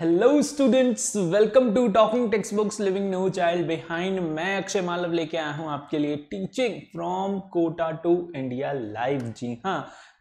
Hello students welcome to talking text books leaving no child behind मैं अक्षय मालव लेके आया हूं आपके लिए teaching from Kota to India live जी हाँ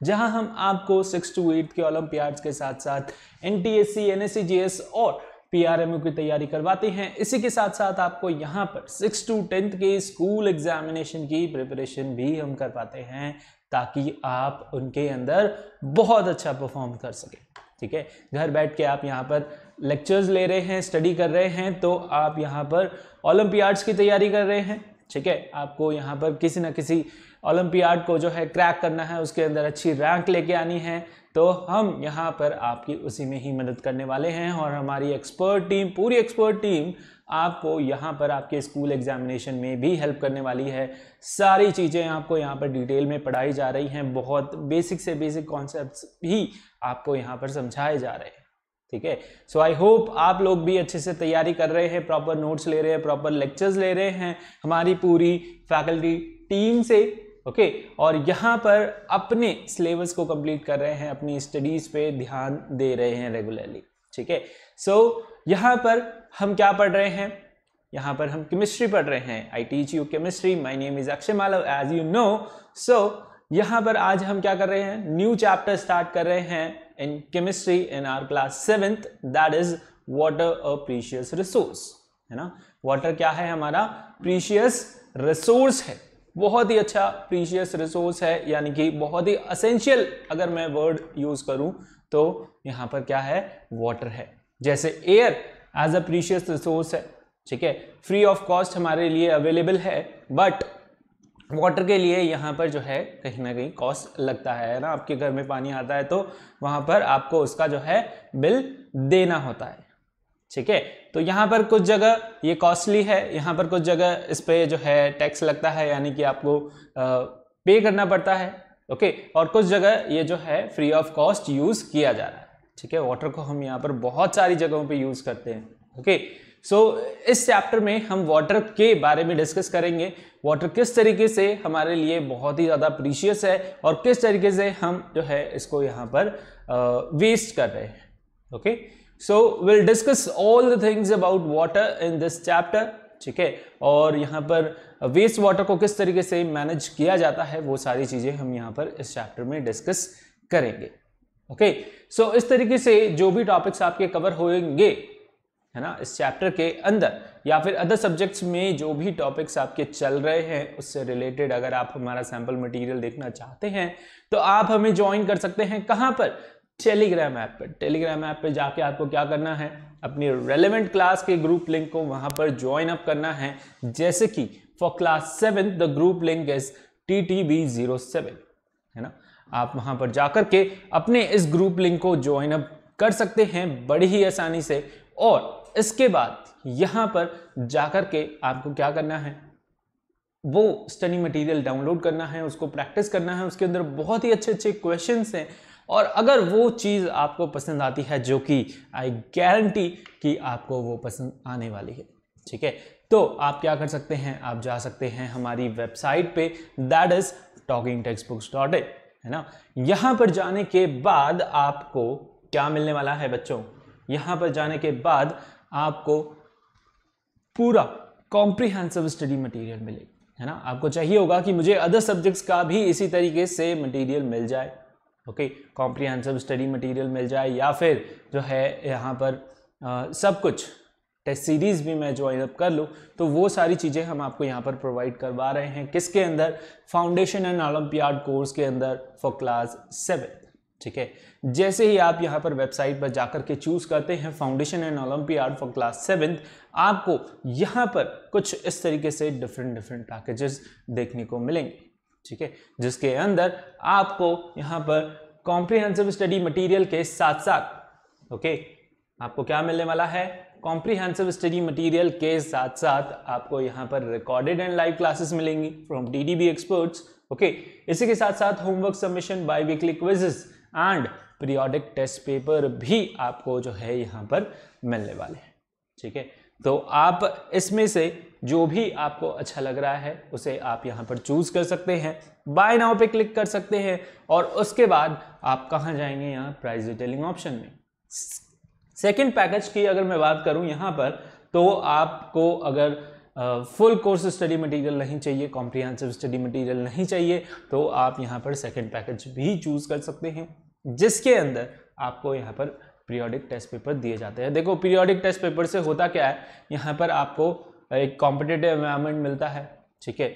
जहां हम आपको सिक्स टू एट के ओलंपियाड्स के साथ साथ N T S C N S C G S और पीआरएमयू की तैयारी करवाते हैं इसी के साथ साथ आपको यहाँ पर सिक्स टू टेंथ के स्कूल एग्जामिनेशन की प्रिपरेशन भी हम करवाते हैं ताकि आप उनके अंदर बहुत अच्छा परफॉर्म कर सकें ठीक है घर बैठ के आप यहाँ पर लेक्चर्स ले रहे हैं स्टडी कर रहे हैं तो आप यहाँ पर ओलम्पियाड्स की तैयारी कर रहे हैं ठीक है आपको यहाँ पर किसी न किसी ओलम्पियाड को जो है क्रैक करना है उसके अंदर अच्छी रैंक लेके आनी है तो हम यहाँ पर आपकी उसी में ही मदद करने वाले हैं और हमारी एक्सपर्ट टीम पूरी एक्सपर्ट टीम आपको यहाँ पर आपके स्कूल एग्जामिनेशन में भी हेल्प करने वाली है सारी चीज़ें आपको यहाँ पर डिटेल में पढ़ाई जा रही हैं बहुत बेसिक से बेसिक कॉन्सेप्ट भी आपको यहाँ पर समझाए जा रहे हैं ठीक है सो आई होप आप लोग भी अच्छे से तैयारी कर रहे हैं प्रॉपर नोट्स ले रहे हैं प्रॉपर लेक्चर्स ले रहे हैं हमारी पूरी फैकल्टी टीम से ओके okay, और यहाँ पर अपने सिलेबस को कंप्लीट कर रहे हैं अपनी स्टडीज़ पे ध्यान दे रहे हैं रेगुलरली ठीक है सो so, यहाँ पर हम क्या पढ़ रहे हैं यहाँ पर हम केमिस्ट्री पढ़ रहे हैं I teach you chemistry my name is Akshay Malav as you know so यहाँ पर आज हम क्या कर रहे हैं न्यू चैप्टर स्टार्ट कर रहे हैं in chemistry in our class seventh that is water a precious resource है ना वाटर क्या है हमारा प्रीशियस रिसोर्स है बहुत ही अच्छा प्रीशियस रिसोर्स है यानी कि बहुत ही असेंशियल अगर मैं वर्ड यूज करूं तो यहाँ पर क्या है वाटर है जैसे air as a precious resource है ठीक है फ्री ऑफ कॉस्ट हमारे लिए अवेलेबल है बट वाटर के लिए यहाँ पर जो है कहीं ना कहीं कॉस्ट लगता है ना आपके घर में पानी आता है तो वहाँ पर आपको उसका जो है बिल देना होता है ठीक है तो यहाँ पर कुछ जगह ये कॉस्टली है यहाँ पर कुछ जगह इस पर जो है टैक्स लगता है यानी कि आपको पे करना पड़ता है ओके और कुछ जगह ये जो है फ्री ऑफ कॉस्ट यूज़ किया जा रहा है ठीक है वाटर को हम यहाँ पर बहुत सारी जगहों पे यूज़ करते हैं ओके सो so, इस चैप्टर में हम वाटर के बारे में डिस्कस करेंगे वाटर किस तरीके से हमारे लिए बहुत ही ज़्यादा प्रीशियस है और किस तरीके से हम जो है इसको यहाँ पर वेस्ट कर रहे हैं okay so will discuss all the things about water in this chapter ठीक है और यहाँ पर वेस्ट वाटर को किस तरीके से मैनेज किया जाता है वो सारी चीज़ें हम यहाँ पर इस चैप्टर में डिस्कस करेंगे ओके सो इस तरीके से जो भी टॉपिक्स आपके कवर होंगे है ना इस चैप्टर के अंदर या फिर अदर सब्जेक्ट्स में जो भी टॉपिक्स आपके चल रहे हैं उससे रिलेटेड अगर आप हमारा सैम्पल मटेरियल देखना चाहते हैं तो आप हमें ज्वाइन कर सकते हैं कहाँ पर टेलीग्राम ऐप पर टेलीग्राम ऐप पर जाके आपको क्या करना है अपनी रेलेवेंट क्लास के ग्रुप लिंक को वहाँ पर ज्वाइन अप करना है जैसे कि for class seven the group link is T T B zero seven है ना आप वहाँ पर जाकर के अपने इस ग्रुप लिंक को ज्वाइन अप कर सकते हैं बड़ी ही आसानी से और इसके बाद यहाँ पर जाकर के आपको क्या करना है वो स्टडी मटेरियल डाउनलोड करना है उसको प्रैक्टिस करना है उसके अंदर बहुत ही अच्छे अच्छे क्वेश्चन हैं और अगर वो चीज़ आपको पसंद आती है जो कि आई गारंटी कि आपको वो पसंद आने वाली है ठीक है तो आप क्या कर सकते हैं आप जा सकते हैं हमारी वेबसाइट पे that is talking text books dot in है ना यहाँ पर जाने के बाद आपको क्या मिलने वाला है बच्चों यहां पर जाने के बाद आपको पूरा कॉम्प्रिहेंसिव स्टडी मटेरियल मिलेगा है ना आपको चाहिए होगा कि मुझे अदर सब्जेक्ट्स का भी इसी तरीके से मटेरियल मिल जाए ओके कॉम्प्रिहेंसिव स्टडी मटेरियल मिल जाए या फिर जो है यहाँ पर आ, सब कुछ टेस्ट सीरीज़ भी मैं ज्वाइन अप कर लूँ तो वो सारी चीज़ें हम आपको यहाँ पर प्रोवाइड करवा रहे हैं किसके अंदर फाउंडेशन एंड ओलम्पियाड कोर्स के अंदर फॉर क्लास सेवन ठीक है जैसे ही आप यहाँ पर वेबसाइट पर जाकर के चूज़ करते हैं foundation and olympiad for class seventh आपको यहाँ पर कुछ इस तरीके से डिफरेंट डिफरेंट पैकेजेस देखने को मिलेंगे ठीक है जिसके अंदर आपको यहाँ पर कॉम्प्रिहेंसिव स्टडी मटेरियल के साथ साथ ओके आपको क्या मिलने वाला है कॉम्प्रीहेंसिव स्टडी मटेरियल के साथ साथ आपको यहाँ पर रिकॉर्डेड एंड लाइव क्लासेस मिलेंगी from D D B experts okay इसी के साथ साथ homework submission by weekly quizzes and periodic test paper भी आपको जो है यहाँ पर मिलने वाले हैं ठीक है तो आप इसमें से जो भी आपको अच्छा लग रहा है उसे आप यहाँ पर चूज कर सकते हैं बाय नाउ पे क्लिक कर सकते हैं और उसके बाद आप कहाँ जाएंगे यहाँ प्राइस डिटेलिंग ऑप्शन में सेकेंड पैकेज की अगर मैं बात करूँ यहाँ पर तो आपको अगर फुल कोर्स स्टडी मटेरियल नहीं चाहिए कॉम्प्रिहेंसिव स्टडी मटेरियल नहीं चाहिए तो आप यहाँ पर सेकेंड पैकेज भी चूज़ कर सकते हैं जिसके अंदर आपको यहाँ पर पीरियोडिक टेस्ट पेपर दिए जाते हैं देखो पीरियोडिक टेस्ट पेपर से होता क्या है यहाँ पर आपको एक कॉम्पिटेटिव एनवायरमेंट मिलता है ठीक है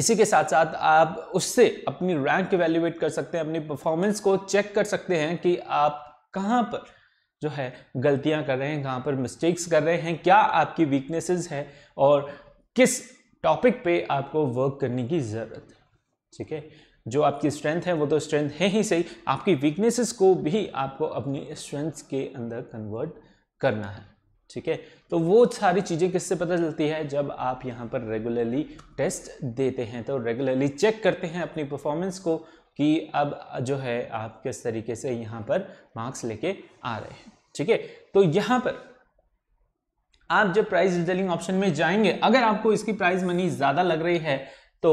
इसी के साथ साथ आप उससे अपनी रैंक इवेल्यूएट कर सकते हैं अपनी परफॉर्मेंस को चेक कर सकते हैं कि आप कहाँ पर जो है गलतियां कर रहे हैं कहाँ पर मिस्टेक्स कर रहे हैं क्या आपकी वीकनेसेस है और किस टॉपिक पे आपको वर्क करने की ज़रूरत है ठीक है जो आपकी स्ट्रेंथ है वो तो स्ट्रेंथ है ही सही आपकी वीकनेसेस को भी आपको अपनी स्ट्रेंथ्स के अंदर कन्वर्ट करना है ठीक है तो वो सारी चीज़ें किससे पता चलती है जब आप यहाँ पर रेगुलरली टेस्ट देते हैं तो रेगुलरली चेक करते हैं अपनी परफॉर्मेंस को कि अब जो है आप किस तरीके से यहां पर मार्क्स लेके आ रहे हैं ठीक है तो यहां पर आप जब प्राइस रिटेलिंग ऑप्शन में जाएंगे अगर आपको इसकी प्राइस मनी ज़्यादा लग रही है तो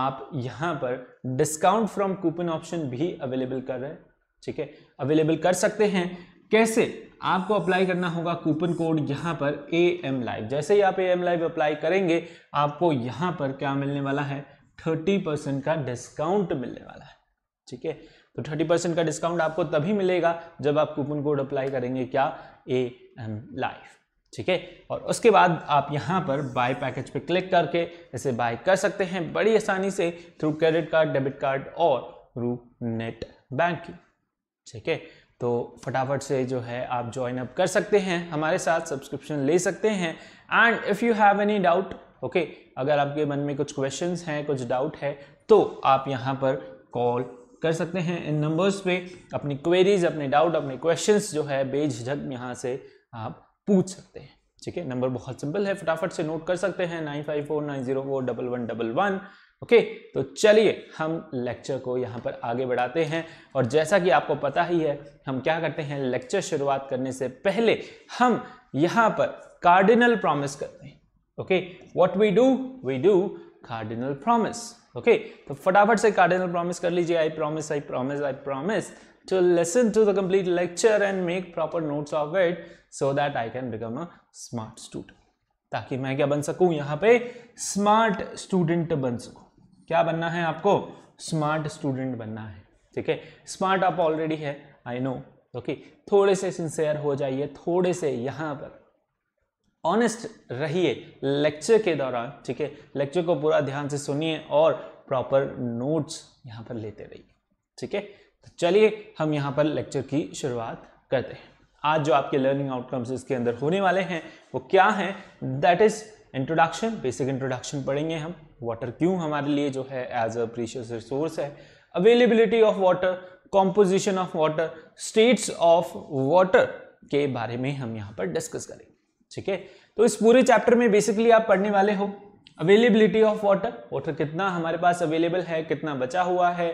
आप यहां पर डिस्काउंट फ्रॉम कूपन ऑप्शन भी अवेलेबल कर रहे हैं ठीक है अवेलेबल कर सकते हैं कैसे आपको अप्लाई करना होगा कूपन कोड यहां पर ए एम लाइव जैसे ही आप ए एम लाइव अप्लाई करेंगे आपको यहां पर क्या मिलने वाला है थर्टी परसेंट का डिस्काउंट मिलने वाला है ठीक है तो थर्टी परसेंट का डिस्काउंट आपको तभी मिलेगा जब आप कूपन कोड अप्लाई करेंगे क्या ए एम लाइफ ठीक है और उसके बाद आप यहाँ पर बाय पैकेज पे क्लिक करके इसे बाय कर सकते हैं बड़ी आसानी से through credit card debit card और थ्रू नेट बैंकिंग ठीक है तो फटाफट से जो है आप ज्वाइन अप कर सकते हैं हमारे साथ सब्सक्रिप्शन ले सकते हैं and if you have any doubt okay अगर आपके मन में कुछ क्वेश्चंस हैं कुछ डाउट है तो आप यहाँ पर कॉल कर सकते हैं इन नंबर्स पे अपनी क्वेरीज अपने डाउट अपने क्वेश्चंस जो है बेझिझक यहाँ से आप पूछ सकते हैं ठीक है नंबर बहुत सिंपल है फटाफट से नोट कर सकते हैं nine five four nine zero four double one double one okay तो चलिए हम लेक्चर को यहाँ पर आगे बढ़ाते हैं और जैसा कि आपको पता ही है हम क्या करते हैं लेक्चर शुरुआत करने से पहले हम यहाँ पर कार्डिनल प्रॉमिस करते हैं okay what we do we do cardinal promise okay तो फटाफट से कार्डिनल प्रॉमिस कर लीजिए I promise I promise I promise to listen to the complete lecture and make proper notes of it so that I can become a smart student. ताकि मैं क्या बन सकूं यहाँ पे स्मार्ट स्टूडेंट बन सकूं क्या बनना है आपको स्मार्ट स्टूडेंट बनना है ठीक है स्मार्ट आप ऑलरेडी है आई नो ओके थोड़े से सिंसेयर हो जाइए थोड़े से यहाँ पर ऑनेस्ट रहिए लेक्चर के दौरान ठीक है लेक्चर को पूरा ध्यान से सुनिए और प्रॉपर नोट्स यहाँ पर लेते रहिए ठीक है तो चलिए हम यहाँ पर लेक्चर की शुरुआत करते हैं आज जो आपके लर्निंग आउटकम्स इसके अंदर होने वाले हैं वो क्या हैं that is introduction basic introduction पढ़ेंगे हम वाटर क्यों हमारे लिए जो है एज अ प्रीशियस रिसोर्स है availability of water composition of water states of water के बारे में हम यहाँ पर डिस्कस करेंगे ठीक है तो इस पूरे चैप्टर में बेसिकली आप पढ़ने वाले हो अवेलेबिलिटी ऑफ वाटर वाटर कितना हमारे पास अवेलेबल है कितना बचा हुआ है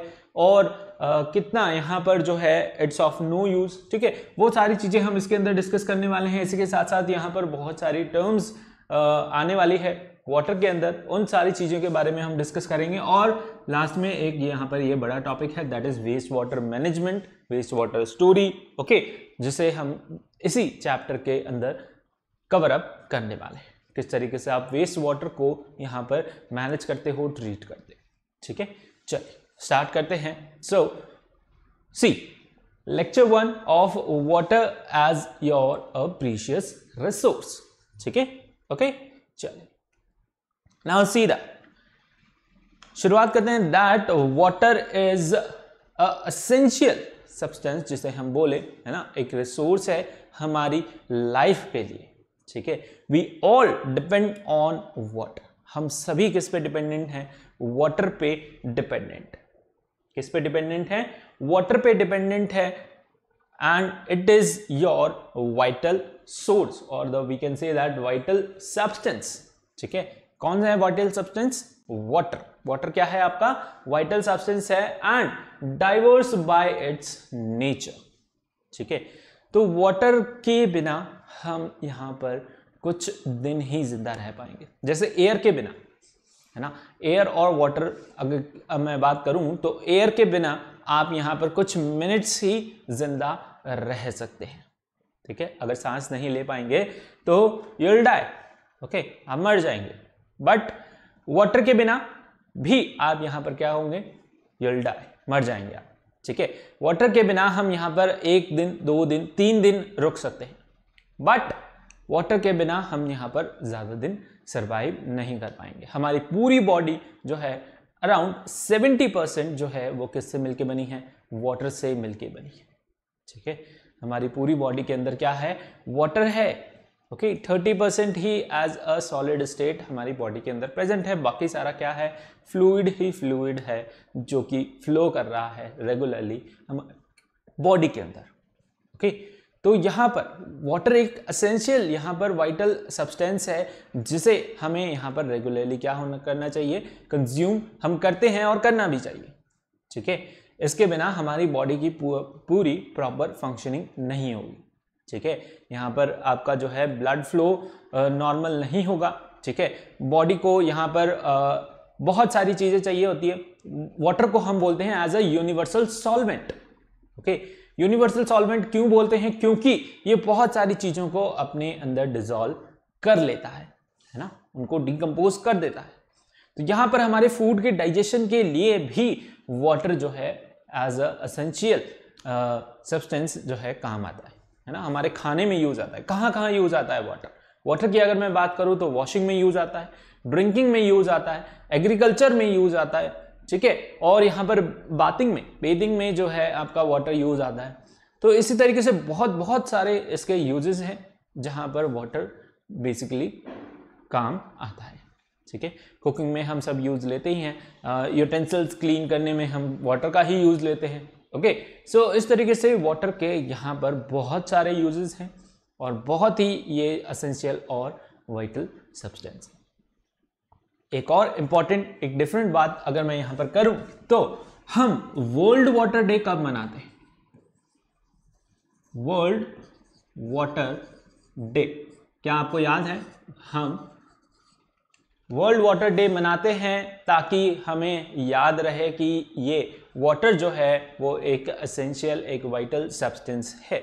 और आ, कितना यहाँ पर जो है इट्स ऑफ नो यूज़ ठीक है वो सारी चीज़ें हम इसके अंदर डिस्कस करने वाले हैं इसी के साथ साथ यहाँ पर बहुत सारी टर्म्स आने वाली है वाटर के अंदर उन सारी चीज़ों के बारे में हम डिस्कस करेंगे और लास्ट में एक यहाँ पर ये बड़ा टॉपिक है that is waste water management waste water story okay जिसे हम इसी चैप्टर के अंदर कवर अप करने वाले हैं किस तरीके से आप वेस्ट वाटर को यहाँ पर मैनेज करते हो ट्रीट करते ठीक है चलिए स्टार्ट करते हैं so see lecture one of water as your a precious resource ठीक है ओके चलिए नाउ सी दैट शुरुआत करते हैं that water is essential substance जिसे हम बोले है ना एक रिसोर्स है हमारी लाइफ के लिए ठीक है we all depend on water हम सभी किस पे डिपेंडेंट हैं वाटर पे डिपेंडेंट किस पे डिपेंडेंट है वाटर पे डिपेंडेंट है and it is your vital source और the we can say that vital substance ठीक है कौन सा है वाइटल सब्सटेंस वाटर वाटर क्या है आपका वाइटल सब्सटेंस है and diverse by its nature ठीक है तो वाटर के बिना हम यहाँ पर कुछ दिन ही ज़िंदा रह पाएंगे जैसे एयर के बिना है ना एयर और वाटर अगर मैं बात करूँ तो एयर के बिना आप यहाँ पर कुछ मिनट्स ही जिंदा रह सकते हैं ठीक है अगर सांस नहीं ले पाएंगे तो यूल डाई ओके आप मर जाएंगे बट वाटर के बिना भी आप यहाँ पर क्या होंगे यूल डाई मर जाएंगे आप ठीक है वाटर के बिना हम यहाँ पर एक दिन दो दिन तीन दिन रुक सकते हैं बट वाटर के बिना हम यहाँ पर ज़्यादा दिन सर्वाइव नहीं कर पाएंगे हमारी पूरी बॉडी जो है अराउंड 70 परसेंट जो है वो किससे मिलके बनी है वाटर से मिलके बनी है ठीक है हमारी पूरी बॉडी के अंदर क्या है वाटर है ओके थर्टी परसेंट ही एज अ सॉलिड स्टेट हमारी बॉडी के अंदर प्रेजेंट है बाकी सारा क्या है फ्लूइड ही फ्लूड है जो कि फ्लो कर रहा है रेगुलरली हम बॉडी के अंदर ओके okay? तो यहाँ पर वाटर एक असेंशियल यहाँ पर वाइटल सब्सटेंस है जिसे हमें यहाँ पर रेगुलरली क्या होना करना चाहिए कंज्यूम हम करते हैं और करना भी चाहिए ठीक है इसके बिना हमारी बॉडी की पूरी प्रॉपर फंक्शनिंग नहीं होगी ठीक है यहाँ पर आपका जो है ब्लड फ्लो नॉर्मल नहीं होगा ठीक है बॉडी को यहाँ पर आ, बहुत सारी चीज़ें चाहिए होती है वाटर को हम बोलते हैं as a universal solvent okay universal solvent क्यों बोलते हैं क्योंकि ये बहुत सारी चीज़ों को अपने अंदर डिजोल्व कर लेता है है ना उनको डिकम्पोज कर देता है तो यहाँ पर हमारे फूड के डाइजेशन के लिए भी वाटर जो है एज असेंशियल सब्सटेंस जो है काम आता है है ना हमारे खाने में यूज आता है कहाँ कहाँ यूज आता है वाटर वाटर की अगर मैं बात करूँ तो वॉशिंग में यूज आता है ड्रिंकिंग में यूज आता है एग्रीकल्चर में यूज आता है ठीक है और यहाँ पर बाथिंग में बेदिंग में जो है आपका वाटर यूज आता है तो इसी तरीके से बहुत बहुत सारे इसके यूजेस हैं जहाँ पर वाटर बेसिकली काम आता है ठीक है कुकिंग में हम सब यूज लेते ही हैं यूटेंसिल्स क्लीन करने में हम वाटर का ही यूज लेते हैं ओके सो इस तरीके से वाटर के यहाँ पर बहुत सारे यूजेस हैं और बहुत ही ये असेंशियल और वाइटल सब्सटेंस एक और इंपॉर्टेंट एक डिफरेंट बात अगर मैं यहां पर करूं तो हम वर्ल्ड वाटर डे कब मनाते हैं वर्ल्ड वाटर डे क्या आपको याद है हम वर्ल्ड वाटर डे मनाते हैं ताकि हमें याद रहे कि ये वाटर जो है वो एक असेंशियल एक वाइटल सब्सटेंस है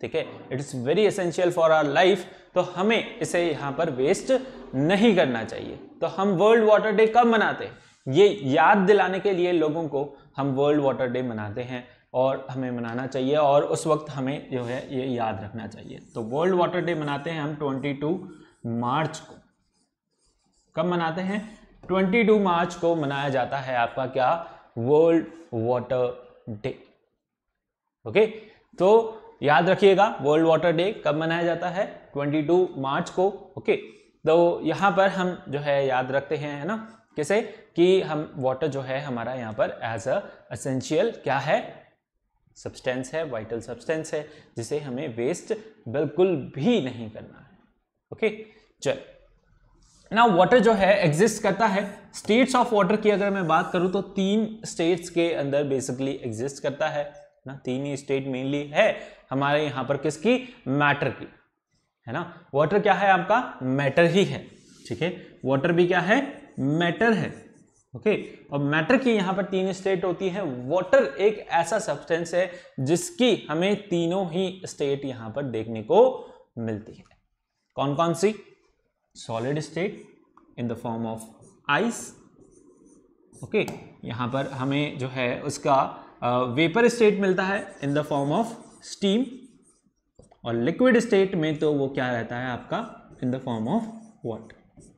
ठीक है it is very essential for our life तो हमें इसे यहाँ पर वेस्ट नहीं करना चाहिए तो हम वर्ल्ड वाटर डे कब मनाते हैं ये याद दिलाने के लिए लोगों को हम वर्ल्ड वाटर डे मनाते हैं और हमें मनाना चाहिए और उस वक्त हमें जो है ये याद रखना चाहिए तो वर्ल्ड वाटर डे मनाते हैं हम 22 मार्च को कब मनाते हैं 22 मार्च को मनाया जाता है आपका क्या वर्ल्ड वाटर डे ओके तो याद रखिएगा वर्ल्ड वाटर डे कब मनाया जाता है 22 मार्च को ओके okay? तो यहाँ पर हम जो है याद रखते हैं है ना कैसे कि हम वाटर जो है हमारा यहाँ पर एज अ असेंशियल क्या है सब्सटेंस है वाइटल सब्सटेंस है जिसे हमें वेस्ट बिल्कुल भी नहीं करना है ओके चल ना वाटर जो है एग्जिस्ट करता है स्टेट्स ऑफ वाटर की अगर मैं बात करूँ तो तीन स्टेट्स के अंदर बेसिकली एग्जिस्ट करता है ना तीन ही स्टेट मेनली है हमारे यहाँ पर किसकी मैटर की है ना वाटर क्या है आपका मैटर ही है ठीक है वाटर भी क्या है मैटर है ओके okay. और मैटर की यहां पर तीन स्टेट होती है वाटर एक ऐसा सब्सटेंस है जिसकी हमें तीनों ही स्टेट यहां पर देखने को मिलती है कौन कौन सी solid state in the form of ice okay यहां पर हमें जो है उसका वेपर स्टेट मिलता है in the form of steam और लिक्विड स्टेट में तो वो क्या रहता है आपका in the form of water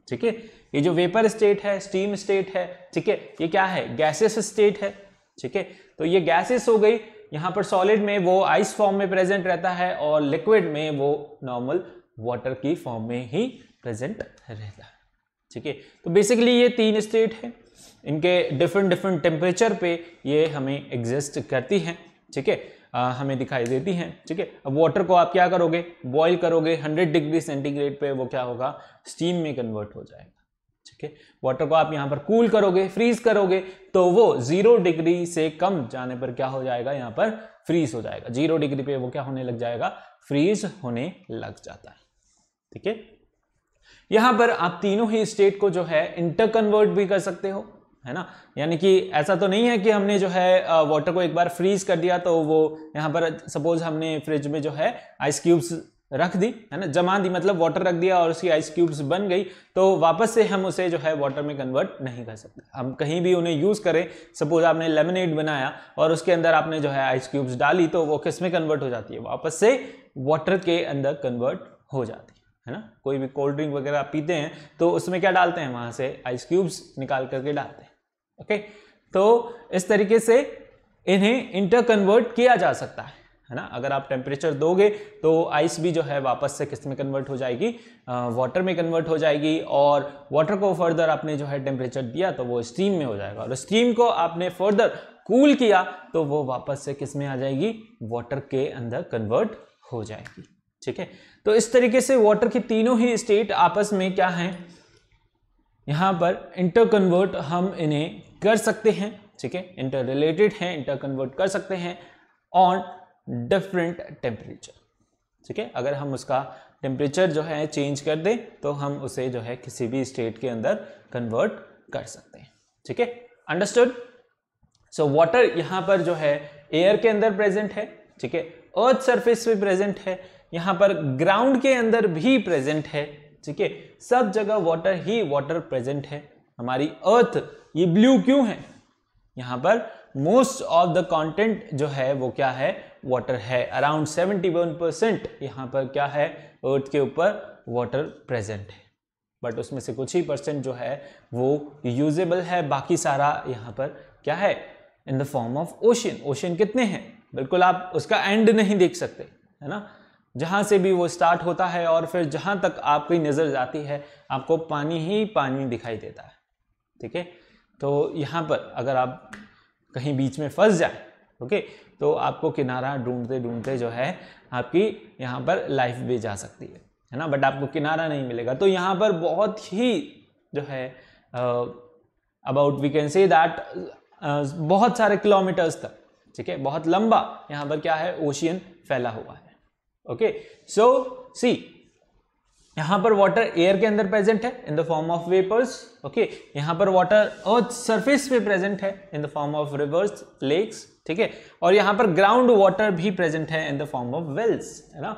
ठीक है ये जो वेपर स्टेट है स्टीम स्टेट है ठीक है ये क्या है गैसेस स्टेट है ठीक है तो ये गैसेस हो गई यहाँ पर सॉलिड में वो आइस फॉर्म में प्रेजेंट रहता है और लिक्विड में वो नॉर्मल वाटर की फॉर्म में ही प्रेजेंट रहता है ठीक है तो बेसिकली ये तीन स्टेट है इनके डिफरेंट डिफरेंट टेम्परेचर पे ये हमें एग्जिस्ट करती हैं ठीक है हमें दिखाई देती हैं ठीक है अब वाटर को आप क्या करोगे बॉईल करोगे 100 डिग्री सेंटीग्रेड पे वो क्या होगा स्टीम में कन्वर्ट हो जाएगा ठीक है वाटर को आप यहाँ पर कूल करोगे फ्रीज करोगे तो वो जीरो डिग्री से कम जाने पर क्या हो जाएगा यहाँ पर फ्रीज हो जाएगा जीरो डिग्री पे वो क्या होने लग जाएगा फ्रीज होने लग जाता है ठीक है यहां पर आप तीनों ही स्टेट को जो है इंटर कन्वर्ट भी कर सकते हो है ना यानी कि ऐसा तो नहीं है कि हमने जो है वाटर को एक बार फ्रीज कर दिया तो वो यहाँ पर सपोज हमने फ्रिज में जो है आइस क्यूब्स रख दी है ना जमा दी मतलब वाटर रख दिया और उसकी आइस क्यूब्स बन गई तो वापस से हम उसे जो है वाटर में कन्वर्ट नहीं कर सकते हम कहीं भी उन्हें यूज़ करें सपोज आपने लेमनेड बनाया और उसके अंदर आपने जो है आइस क्यूब्स डाली तो वो किस में कन्वर्ट हो जाती है वापस से वाटर के अंदर कन्वर्ट हो जाती है है ना कोई भी कोल्ड ड्रिंक वगैरह पीते हैं तो उसमें क्या डालते हैं वहाँ से आइस क्यूब्स निकाल करके डालते हैं ओके तो इस तरीके से इन्हें इंटर कन्वर्ट किया जा सकता है है ना अगर आप टेम्परेचर दोगे तो आइस भी जो है वापस से किस में कन्वर्ट हो जाएगी वाटर में कन्वर्ट हो जाएगी और वाटर को फर्दर आपने जो है टेम्परेचर दिया तो वो स्टीम में हो जाएगा और स्टीम को आपने फर्दर कूल किया तो वो वापस से किस में आ जाएगी वाटर के अंदर कन्वर्ट हो जाएगी ठीक है तो इस तरीके से वाटर की तीनों ही स्टेट आपस में क्या है यहां पर इंटर कन्वर्ट हम इन्हें कर सकते हैं ठीक है इंटर रिलेटेड हैं इंटर कन्वर्ट कर सकते हैं ऑन डिफरेंट टेम्परेचर ठीक है अगर हम उसका टेम्परेचर जो है चेंज कर दें तो हम उसे जो है किसी भी स्टेट के अंदर कन्वर्ट कर सकते हैं ठीक है अंडरस्टूड सो वाटर यहाँ पर जो है एयर के अंदर प्रेजेंट है ठीक है अर्थ सरफेस पे प्रेजेंट है यहाँ पर ग्राउंड के अंदर भी प्रेजेंट है ठीक है सब जगह वाटर ही वाटर प्रेजेंट है हमारी अर्थ ये ब्लू क्यों है यहाँ पर मोस्ट ऑफ द कंटेंट जो है वो क्या है वाटर है अराउंड 71 परसेंट यहाँ पर क्या है अर्थ के ऊपर वाटर प्रेजेंट है बट उसमें से कुछ ही परसेंट जो है वो यूजेबल है बाकी सारा यहां पर क्या है in the form of ocean ocean कितने हैं बिल्कुल आप उसका एंड नहीं देख सकते है ना जहां से भी वो स्टार्ट होता है और फिर जहां तक आपकी नज़र जाती है आपको पानी ही पानी दिखाई देता है ठीक है तो यहाँ पर अगर आप कहीं बीच में फंस जाए ओके तो आपको किनारा ढूंढते ढूंढते जो है आपकी यहाँ पर लाइफ भी जा सकती है है ना बट आपको किनारा नहीं मिलेगा तो यहाँ पर बहुत ही जो है about we can say that बहुत सारे किलोमीटर्स तक ठीक है बहुत लंबा यहाँ पर क्या है ओशियन फैला हुआ है ओके सो सी यहाँ पर वाटर एयर के अंदर प्रेजेंट है in the form of vapours okay यहाँ पर वाटर अर्थ सरफेस पे प्रेजेंट है in the form of rivers lakes ठीक है और यहाँ पर ग्राउंड वाटर भी प्रेजेंट है in the form of wells है ना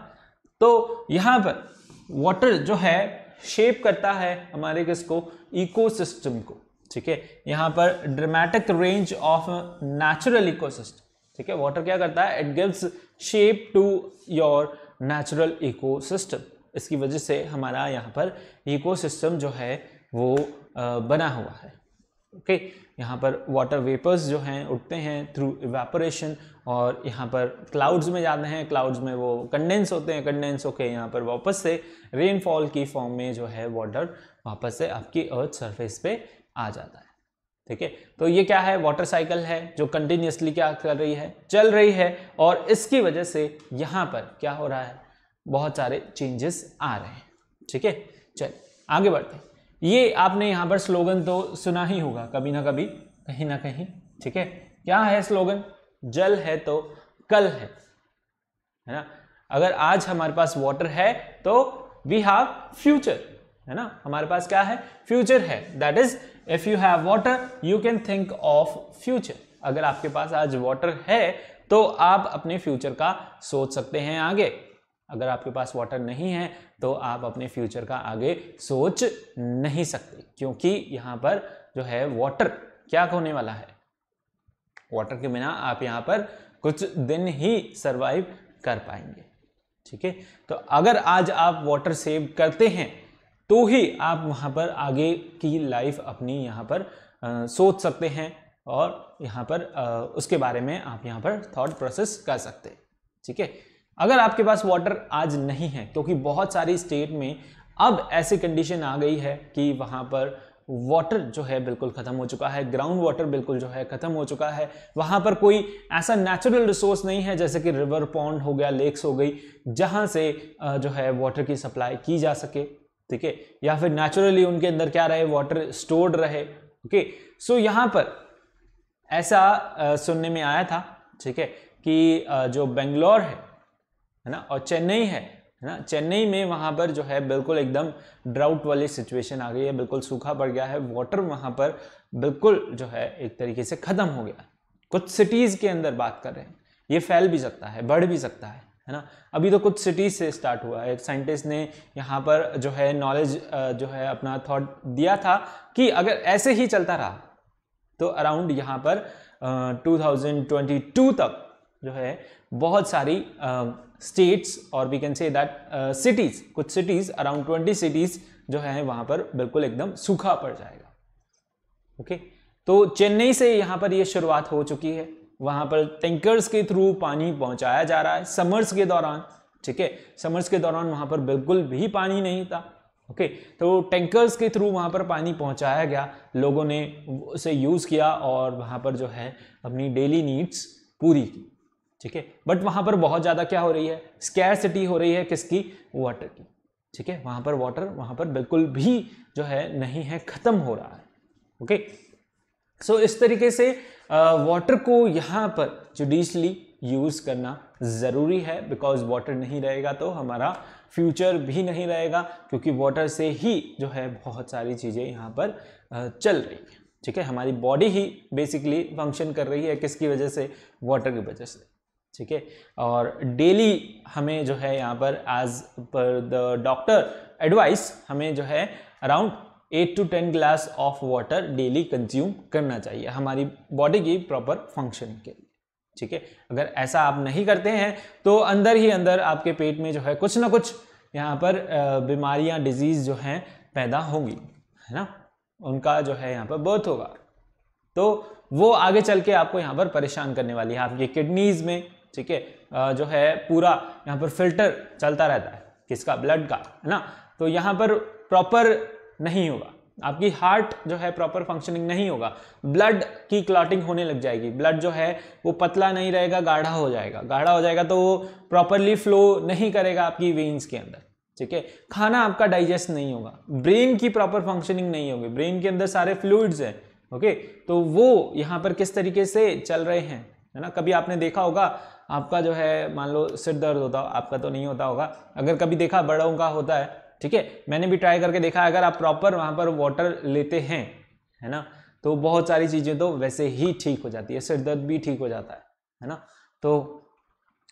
तो यहाँ पर वाटर जो है शेप करता है हमारे किसको इकोसिस्टम को ठीक है यहाँ पर dramatic range of natural ecosystem ठीक है वाटर क्या करता है it gives shape to your natural ecosystem इसकी वजह से हमारा यहाँ पर इकोसिस्टम जो है वो बना हुआ है ओके यहाँ पर वाटर वेपर्स जो हैं उठते हैं थ्रू इवेपोरेशन और यहाँ पर क्लाउड्स में जाते हैं क्लाउड्स में वो कंडेंस होते हैं कंडेंस होके यहाँ पर वापस से रेनफॉल की फॉर्म में जो है वाटर वापस से आपकी अर्थ सरफेस पे आ जाता है ठीक है तो ये क्या है वाटर साइकिल है जो कंटिन्यूसली क्या कर रही है चल रही है और इसकी वजह से यहाँ पर क्या हो रहा है बहुत सारे चेंजेस आ रहे हैं ठीक है चलिए आगे बढ़ते हैं ये आपने यहाँ पर स्लोगन तो सुना ही होगा कभी ना कभी कहीं ना कहीं ठीक है क्या है स्लोगन जल है तो कल है है ना अगर आज हमारे पास वाटर है तो वी हैव फ्यूचर है ना हमारे पास क्या है फ्यूचर है that is if you have water you can think of future अगर आपके पास आज वाटर है तो आप अपने फ्यूचर का सोच सकते हैं आगे अगर आपके पास वाटर नहीं है तो आप अपने फ्यूचर का आगे सोच नहीं सकते क्योंकि यहाँ पर जो है वाटर क्या होने वाला है वाटर के बिना आप यहाँ पर कुछ दिन ही सरवाइव कर पाएंगे ठीक है तो अगर आज आप वाटर सेव करते हैं तो ही आप वहाँ पर आगे की लाइफ अपनी यहाँ पर आ, सोच सकते हैं और यहाँ पर आ, उसके बारे में आप यहाँ पर थॉट प्रोसेस कर सकते हैं ठीक है अगर आपके पास वाटर आज नहीं है क्योंकि बहुत सारी स्टेट में अब ऐसी कंडीशन आ गई है कि वहाँ पर वाटर जो है बिल्कुल ख़त्म हो चुका है ग्राउंड वाटर बिल्कुल जो है ख़त्म हो चुका है वहाँ पर कोई ऐसा नेचुरल रिसोर्स नहीं है जैसे कि रिवर पॉन्ड हो गया लेक्स हो गई जहाँ से जो है वाटर की सप्लाई की जा सके ठीक है या फिर नेचुरली उनके अंदर क्या रहे वाटर स्टोर्ड रहे ओके सो यहाँ पर ऐसा सुनने में आया था ठीक है कि जो बेंगलोर है है ना और चेन्नई है है ना चेन्नई में वहाँ पर जो है बिल्कुल एकदम ड्राउट वाली सिचुएशन आ गई है बिल्कुल सूखा पड़ गया है वाटर वहाँ पर बिल्कुल जो है एक तरीके से ख़त्म हो गया कुछ सिटीज़ के अंदर बात कर रहे हैं ये फैल भी सकता है बढ़ भी सकता है है ना अभी तो कुछ सिटीज़ से स्टार्ट हुआ है एक साइंटिस्ट ने यहाँ पर जो है नॉलेज जो है अपना थॉट दिया था कि अगर ऐसे ही चलता रहा तो अराउंड यहाँ पर टू तक जो है बहुत सारी स्टेट्स और we can say that cities कुछ सिटीज़ अराउंड ट्वेंटी सिटीज़ जो है वहाँ पर बिल्कुल एकदम सूखा पड़ जाएगा ओके okay? तो चेन्नई से यहाँ पर यह शुरुआत हो चुकी है वहाँ पर टैंकर्स के थ्रू पानी पहुँचाया जा रहा है समर्स के दौरान ठीक है समर्स के दौरान वहाँ पर बिल्कुल भी पानी नहीं था ओके तो टैंकर्स के थ्रू वहाँ पर पानी पहुँचाया गया लोगों ने उसे यूज़ किया और वहाँ पर जो है अपनी डेली नीड्स पूरी की ठीक है बट वहां पर बहुत ज्यादा क्या हो रही है स्कैरसिटी हो रही है किसकी वाटर की ठीक है वहां पर वाटर वहां पर बिल्कुल भी जो है नहीं है खत्म हो रहा है ओके सो so, इस तरीके से वाटर को यहाँ पर जुडिशली यूज करना ज़रूरी है बिकॉज वाटर नहीं रहेगा तो हमारा फ्यूचर भी नहीं रहेगा क्योंकि वाटर से ही जो है बहुत सारी चीज़ें यहाँ पर चल रही है ठीक है हमारी बॉडी ही बेसिकली फंक्शन कर रही है किसकी वजह से वाटर की वजह से ठीक है और डेली हमें जो है यहाँ पर as per the doctor advice हमें जो है around eight to ten glass of water daily consume करना चाहिए हमारी बॉडी की प्रॉपर फंक्शन के लिए ठीक है अगर ऐसा आप नहीं करते हैं तो अंदर ही अंदर आपके पेट में जो है कुछ ना कुछ यहाँ पर बीमारियाँ डिजीज़ जो हैं पैदा होंगी है ना उनका जो है यहाँ पर बर्थ होगा तो वो आगे चल के आपको यहाँ पर परेशान करने वाली है आपकी किडनीज़ में ठीक है जो है पूरा यहाँ पर फिल्टर चलता रहता है किसका ब्लड का है ना तो यहाँ पर प्रॉपर नहीं होगा आपकी हार्ट जो है प्रॉपर फंक्शनिंग नहीं होगा ब्लड की क्लॉटिंग होने लग जाएगी ब्लड जो है वो पतला नहीं रहेगा गाढ़ा हो जाएगा गाढ़ा हो जाएगा तो वो प्रॉपरली फ्लो नहीं करेगा आपकी वेन्स के अंदर ठीक है खाना आपका डाइजेस्ट नहीं होगा ब्रेन की प्रॉपर फंक्शनिंग नहीं होगी ब्रेन के अंदर सारे फ्लूड्स हैं ओके तो वो यहाँ पर किस तरीके से चल रहे हैं है ना कभी आपने देखा होगा आपका जो है मान लो सिर दर्द होता हो आपका तो नहीं होता होगा अगर कभी देखा बड़ों का होता है ठीक है मैंने भी ट्राई करके देखा अगर आप प्रॉपर वहाँ पर वाटर लेते हैं है ना तो बहुत सारी चीज़ें तो वैसे ही ठीक हो जाती है सिर दर्द भी ठीक हो जाता है है ना तो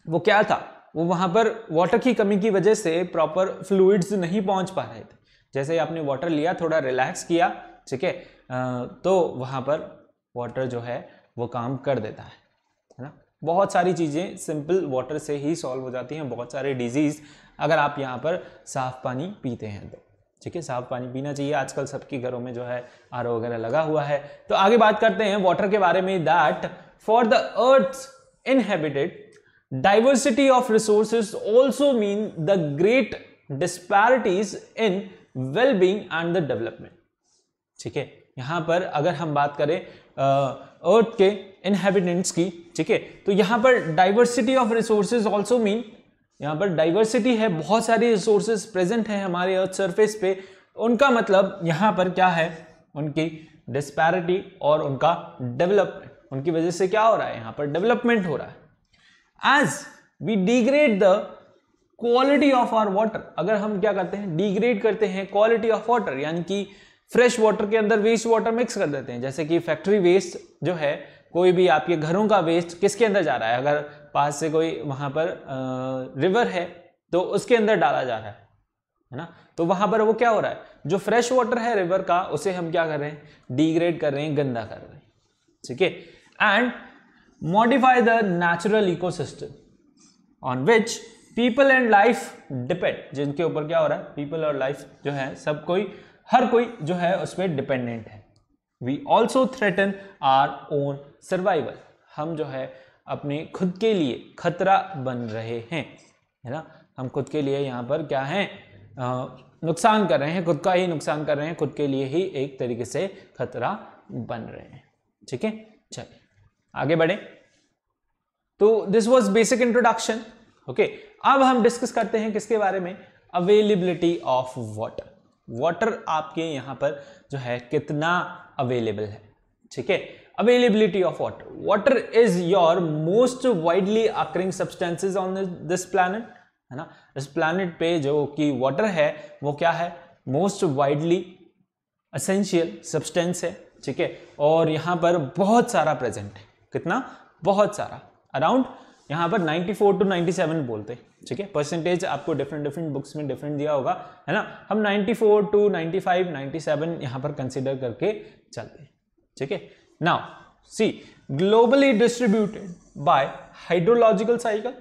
वो क्या था वो वहाँ पर वाटर की कमी की वजह से प्रॉपर फ्लूड्स नहीं पहुँच पा रहे थे जैसे ही आपने वाटर लिया थोड़ा रिलैक्स किया ठीक है तो वहाँ पर वाटर जो है वो काम कर देता है बहुत सारी चीज़ें सिंपल वाटर से ही सॉल्व हो जाती हैं बहुत सारे डिजीज़ अगर आप यहाँ पर साफ़ पानी पीते हैं तो ठीक है साफ पानी पीना चाहिए आजकल सबके घरों में जो है आर वगैरह लगा हुआ है तो आगे बात करते हैं वाटर के बारे में that for the earth inhabited diversity of resources also mean the great disparities in well being and the development ठीक है यहाँ पर अगर हम बात करें अर्थ के इनहेबिटेंट्स की ठीक है तो यहाँ पर diversity of resources also mean यहाँ पर डाइवर्सिटी है बहुत सारे रिसोर्सेज प्रेजेंट हैं हमारे अर्थ सरफेस पे उनका मतलब यहाँ पर क्या है उनकी डिस्पैरिटी और उनका डेवलपमेंट उनकी वजह से क्या हो रहा है यहाँ पर डेवलपमेंट हो रहा है as we degrade the quality of our water अगर हम क्या करते हैं डिग्रेड करते हैं क्वालिटी ऑफ वाटर यानी कि फ्रेश वाटर के अंदर वेस्ट वाटर मिक्स कर देते हैं जैसे कि फैक्ट्री वेस्ट जो है कोई भी आपके घरों का वेस्ट किसके अंदर जा रहा है अगर पास से कोई वहां पर आ, रिवर है तो उसके अंदर डाला जा रहा है है ना तो वहां पर वो क्या हो रहा है जो फ्रेश वाटर है रिवर का उसे हम क्या कर रहे हैं डिग्रेड कर रहे हैं गंदा कर रहे हैं ठीक है and modify the natural ecosystem on which people and life depend जिनके ऊपर क्या हो रहा है पीपल और लाइफ जो है सब कोई हर कोई जो है उस पर डिपेंडेंट है we also threaten our own survival हम जो है अपने खुद के लिए खतरा बन रहे हैं है ना हम खुद के लिए यहाँ पर क्या हैं नुकसान कर रहे हैं खुद का ही नुकसान कर रहे हैं खुद के लिए ही एक तरीके से खतरा बन रहे हैं ठीक है चलिए आगे बढ़े तो this was basic introduction okay अब हम डिस्कस करते हैं किसके बारे में अवेलेबिलिटी ऑफ वाटर वाटर आपके यहाँ पर जो है कितना अवेलेबल है ठीक है availability of water water is your most widely occurring substances on this, this है ना इस प्लानट पे जो कि वाटर है वो क्या है मोस्ट वाइडली असेंशियल सब्सटेंस है ठीक है और यहाँ पर बहुत सारा प्रेजेंट है कितना बहुत सारा अराउंड यहाँ पर 94 टू 97 बोलते हैं ठीक है परसेंटेज आपको डिफरेंट डिफरेंट बुक्स में डिफरेंट दिया होगा है ना हम 94 टू 95 97 यहाँ पर कंसिडर करके चलते हैं ठीक है now see globally distributed by hydrological cycle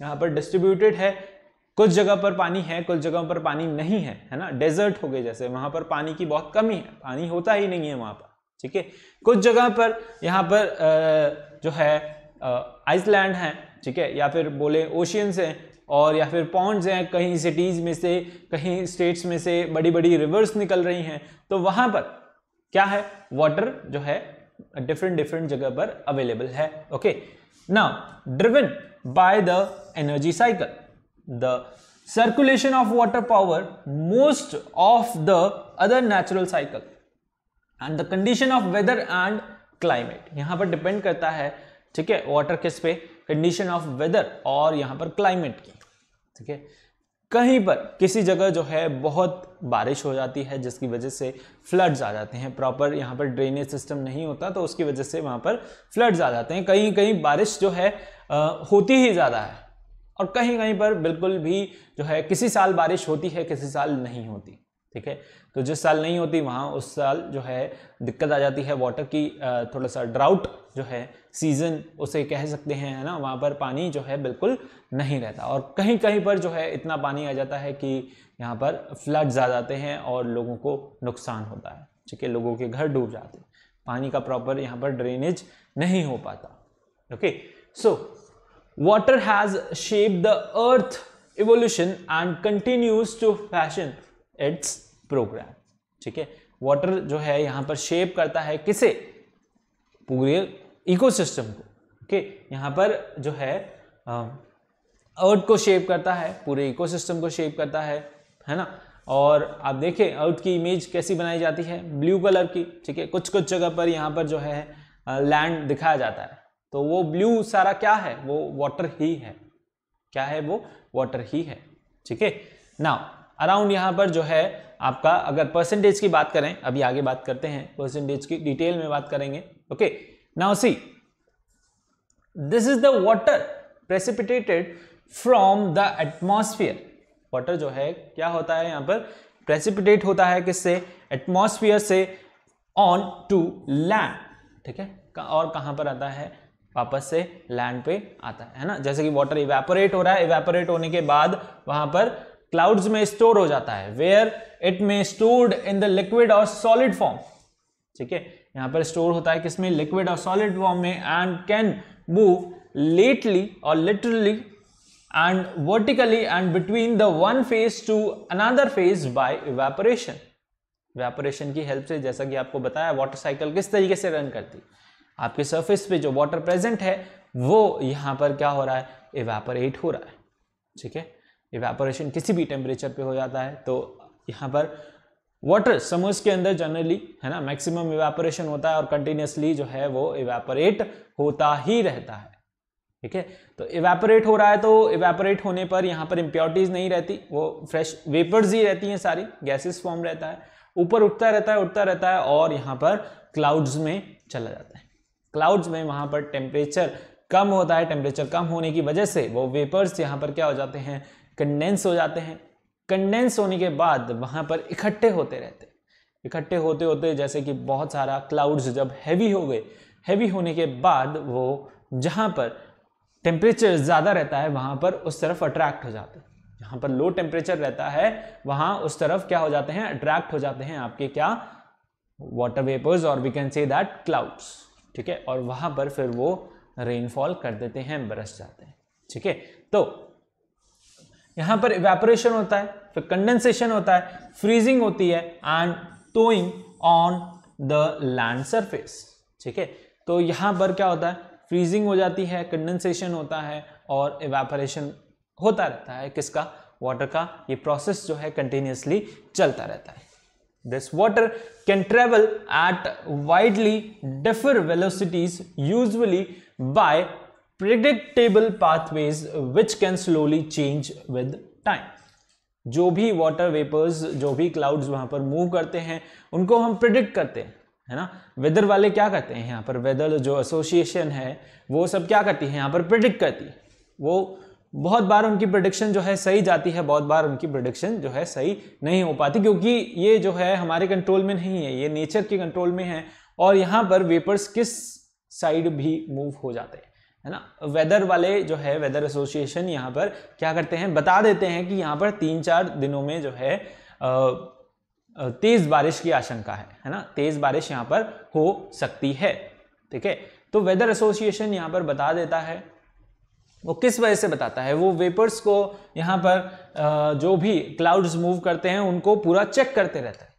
यहाँ पर distributed है कुछ जगह पर पानी है कुछ जगह पर पानी नहीं है है ना डेजर्ट हो गए जैसे वहां पर पानी की बहुत कमी है पानी होता ही नहीं है वहां पर ठीक है कुछ जगह पर यहाँ पर जो है आइसलैंड है ठीक है या फिर बोले ओशियंस हैं और या फिर पॉन्ड्स हैं कहीं सिटीज़ में से कहीं स्टेट्स में से बड़ी बड़ी रिवर्स निकल रही हैं तो वहाँ पर क्या है वाटर जो है डिफरेंट डिफरेंट जगह पर अवेलेबल है okay now driven by the energy cycle the circulation of water power most of the other natural cycle and the condition of weather and climate यहां पर डिपेंड करता है ठीक है वाटर किस पे कंडीशन ऑफ वेदर और यहां पर क्लाइमेट की ठीक है कहीं पर किसी जगह जो है बहुत बारिश हो जाती है जिसकी वजह से फ्लड्स आ जाते हैं प्रॉपर यहाँ पर ड्रेनेज सिस्टम नहीं होता तो उसकी वजह से वहाँ पर फ्लड्स आ जाते हैं कहीं कहीं बारिश जो है आ, होती ही ज़्यादा है और कहीं कहीं पर बिल्कुल भी जो है किसी साल बारिश होती है किसी साल नहीं होती ठीक है तो जिस साल नहीं होती वहाँ उस साल जो है दिक्कत आ जाती है वाटर की थोड़ा सा ड्राउट जो है सीज़न उसे कह सकते हैं है ना वहाँ पर पानी जो है बिल्कुल नहीं रहता और कहीं कहीं पर जो है इतना पानी आ जाता है कि यहाँ पर फ्लड्स आ जाते हैं और लोगों को नुकसान होता है ठीक है लोगों के घर डूब जाते हैं पानी का प्रॉपर यहाँ पर ड्रेनेज नहीं हो पाता okay so water has shape the earth evolution and continues to fashion its programme ठीक है वाटर जो है यहाँ पर शेप करता है किसे पूरे इकोसिस्टम को ओके यहाँ पर जो है अर्थ को शेप करता है पूरे इकोसिस्टम को शेप करता है है ना और आप देखें अर्थ की इमेज कैसी बनाई जाती है ब्लू कलर की ठीक है कुछ कुछ जगह पर यहाँ पर जो है लैंड दिखाया जाता है तो वो ब्लू सारा क्या है वो वाटर ही है क्या है वो वाटर ही है ठीक है नाउ अराउंड यहाँ पर जो है आपका अगर परसेंटेज की बात करें अभी आगे बात करते हैं परसेंटेज की डिटेल में बात करेंगे okay now see this is the water precipitated from the atmosphere water जो है क्या होता है यहाँ पर प्रेसिपिटेट होता है किससे एटमोस्फियर से ऑन टू लैंड ठीक है और कहाँ पर आता है वापस से लैंड पे आता है ना जैसे कि वाटर इवेपोरेट हो रहा है इवेपोरेट होने के बाद वहां पर क्लाउड्स में स्टोर हो जाता है where it may stored in the liquid और सॉलिड फॉर्म ठीक है यहां पर स्टोर होता है किसमें लिक्विड और सॉलिड फॉर्म में एंड कैन मूव लेटली और literally and vertically and between the one phase to another phase by evaporation evaporation की हेल्प से जैसा कि आपको बताया वाटर साइकिल किस तरीके से रन करती आपके सरफेस पे जो वाटर प्रेजेंट है वो यहां पर क्या हो रहा है इवेपोरेट हो रहा है ठीक है इवेपोरेशन किसी भी टेम्परेचर पे हो जाता है तो यहाँ पर वाटर समर्स के अंदर जनरली है ना मैक्सिमम इवेपोरेशन होता है और कंटिन्यूसली जो है वो इवेपोरेट होता ही रहता है ठीक है तो इवेपोरेट हो रहा है तो इवेपोरेट होने पर यहाँ पर इम्प्योरिटीज नहीं रहती वो फ्रेश वेपर्स ही रहती हैं सारी गैसेस फॉर्म रहता है ऊपर उठता रहता है उठता रहता है और यहाँ पर क्लाउड्स में चला जाता है क्लाउड्स में वहाँ पर टेम्परेचर कम होता है टेम्परेचर कम होने की वजह से वो वेपर्स यहाँ पर क्या हो जाते हैं कंडेंस हो जाते हैं कंडेंस होने के बाद वहाँ पर इकट्ठे होते रहते हैं इकट्ठे होते होते जैसे कि बहुत सारा क्लाउड्स जब हैवी हो गए हैवी होने के बाद वो जहाँ पर टेम्परेचर ज़्यादा रहता है वहाँ पर उस तरफ अट्रैक्ट हो जाते हैं जहाँ पर लो टेम्परेचर रहता है वहाँ उस तरफ क्या हो जाते हैं अट्रैक्ट हो जाते हैं आपके क्या वाटर वेपर्स और we can say that clouds ठीक है और वहाँ पर फिर वो रेनफॉल कर देते हैं बरस जाते हैं ठीक है तो यहाँ पर इवेपोरेशन होता है फिर कंडेंसेशन होता है फ्रीजिंग होती है and towing on the land surface ठीक है तो यहाँ पर क्या होता है फ्रीजिंग हो जाती है कंडेंसेशन होता है और इवेपोरेशन होता रहता है किसका वाटर का ये प्रोसेस जो है कंटिन्यूसली चलता रहता है this water can travel at widely differ velocities usually by predictable pathways which can slowly change with time जो भी वाटर वेपर्स जो भी क्लाउड्स वहां पर मूव करते हैं उनको हम प्रिडिक्ट करते हैं है ना वेदर वाले क्या करते हैं यहाँ पर वेदर जो एसोसिएशन है वो सब क्या करती है यहाँ पर प्रिडिक्ट करती है वो बहुत बार उनकी प्रडिक्शन जो है सही जाती है बहुत बार उनकी प्रडिक्शन जो है सही नहीं हो पाती क्योंकि ये जो है हमारे कंट्रोल में नहीं है ये नेचर के कंट्रोल में है और यहाँ पर वेपर्स किस साइड भी मूव हो जाते हैं है ना वेदर वाले जो है वेदर एसोसिएशन यहाँ पर क्या करते हैं बता देते हैं कि यहाँ पर तीन चार दिनों में जो है तेज़ बारिश की आशंका है है ना तेज़ बारिश यहाँ पर हो सकती है ठीक है तो वेदर एसोसिएशन यहाँ पर बता देता है वो किस वजह से बताता है वो वेपर्स को यहाँ पर जो भी क्लाउड्स मूव करते हैं उनको पूरा चेक करते रहता है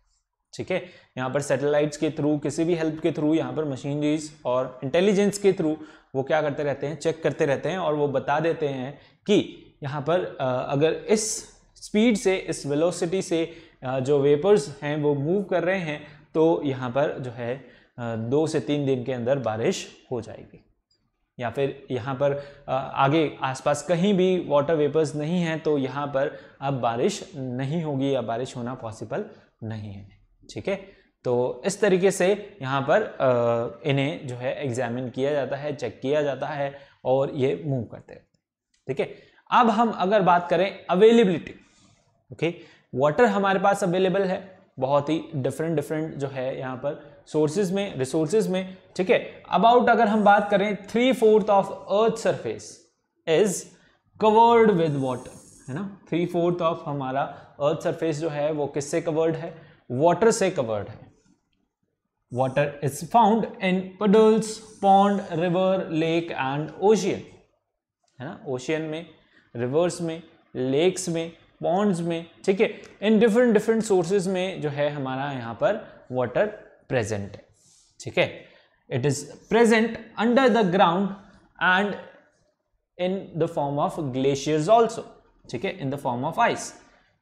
ठीक है यहाँ पर सैटेलाइट्स के थ्रू किसी भी हेल्प के थ्रू यहाँ पर मशीनरीज और इंटेलिजेंस के थ्रू वो क्या करते रहते हैं चेक करते रहते हैं और वो बता देते हैं कि यहाँ पर अगर इस स्पीड से इस वेलोसिटी से जो वेपर्स हैं वो मूव कर रहे हैं तो यहाँ पर जो है दो से तीन दिन के अंदर बारिश हो जाएगी या फिर यहाँ पर आगे आसपास कहीं भी वाटर वेपर्स नहीं हैं तो यहाँ पर अब बारिश नहीं होगी या बारिश होना पॉसिबल नहीं है ठीक है तो इस तरीके से यहाँ पर इन्हें जो है एग्जामिन किया जाता है चेक किया जाता है और ये मूव करते हैं ठीक है अब हम अगर बात करें अवेलेबिलिटी ओके वाटर हमारे पास अवेलेबल है बहुत ही डिफरेंट डिफरेंट जो है यहाँ पर सोर्सेज में रिसोर्सेज में ठीक है अबाउट अगर हम बात करें three fourth of earth surface is covered with water है ना थ्री फोर्थ ऑफ हमारा अर्थ सरफेस जो है वो किससे कवर्ड है वाटर से कवर्ड है water is found in puddles pond, river lake and ocean है ना ओशियन में रिवर्स में लेक्स में पॉन्ड्स में ठीक है इन डिफरेंट डिफरेंट सोर्सेज में जो है हमारा यहाँ पर वाटर प्रेजेंट है ठीक है it is present under the ground and in the form of glaciers also ठीक है in the form of ice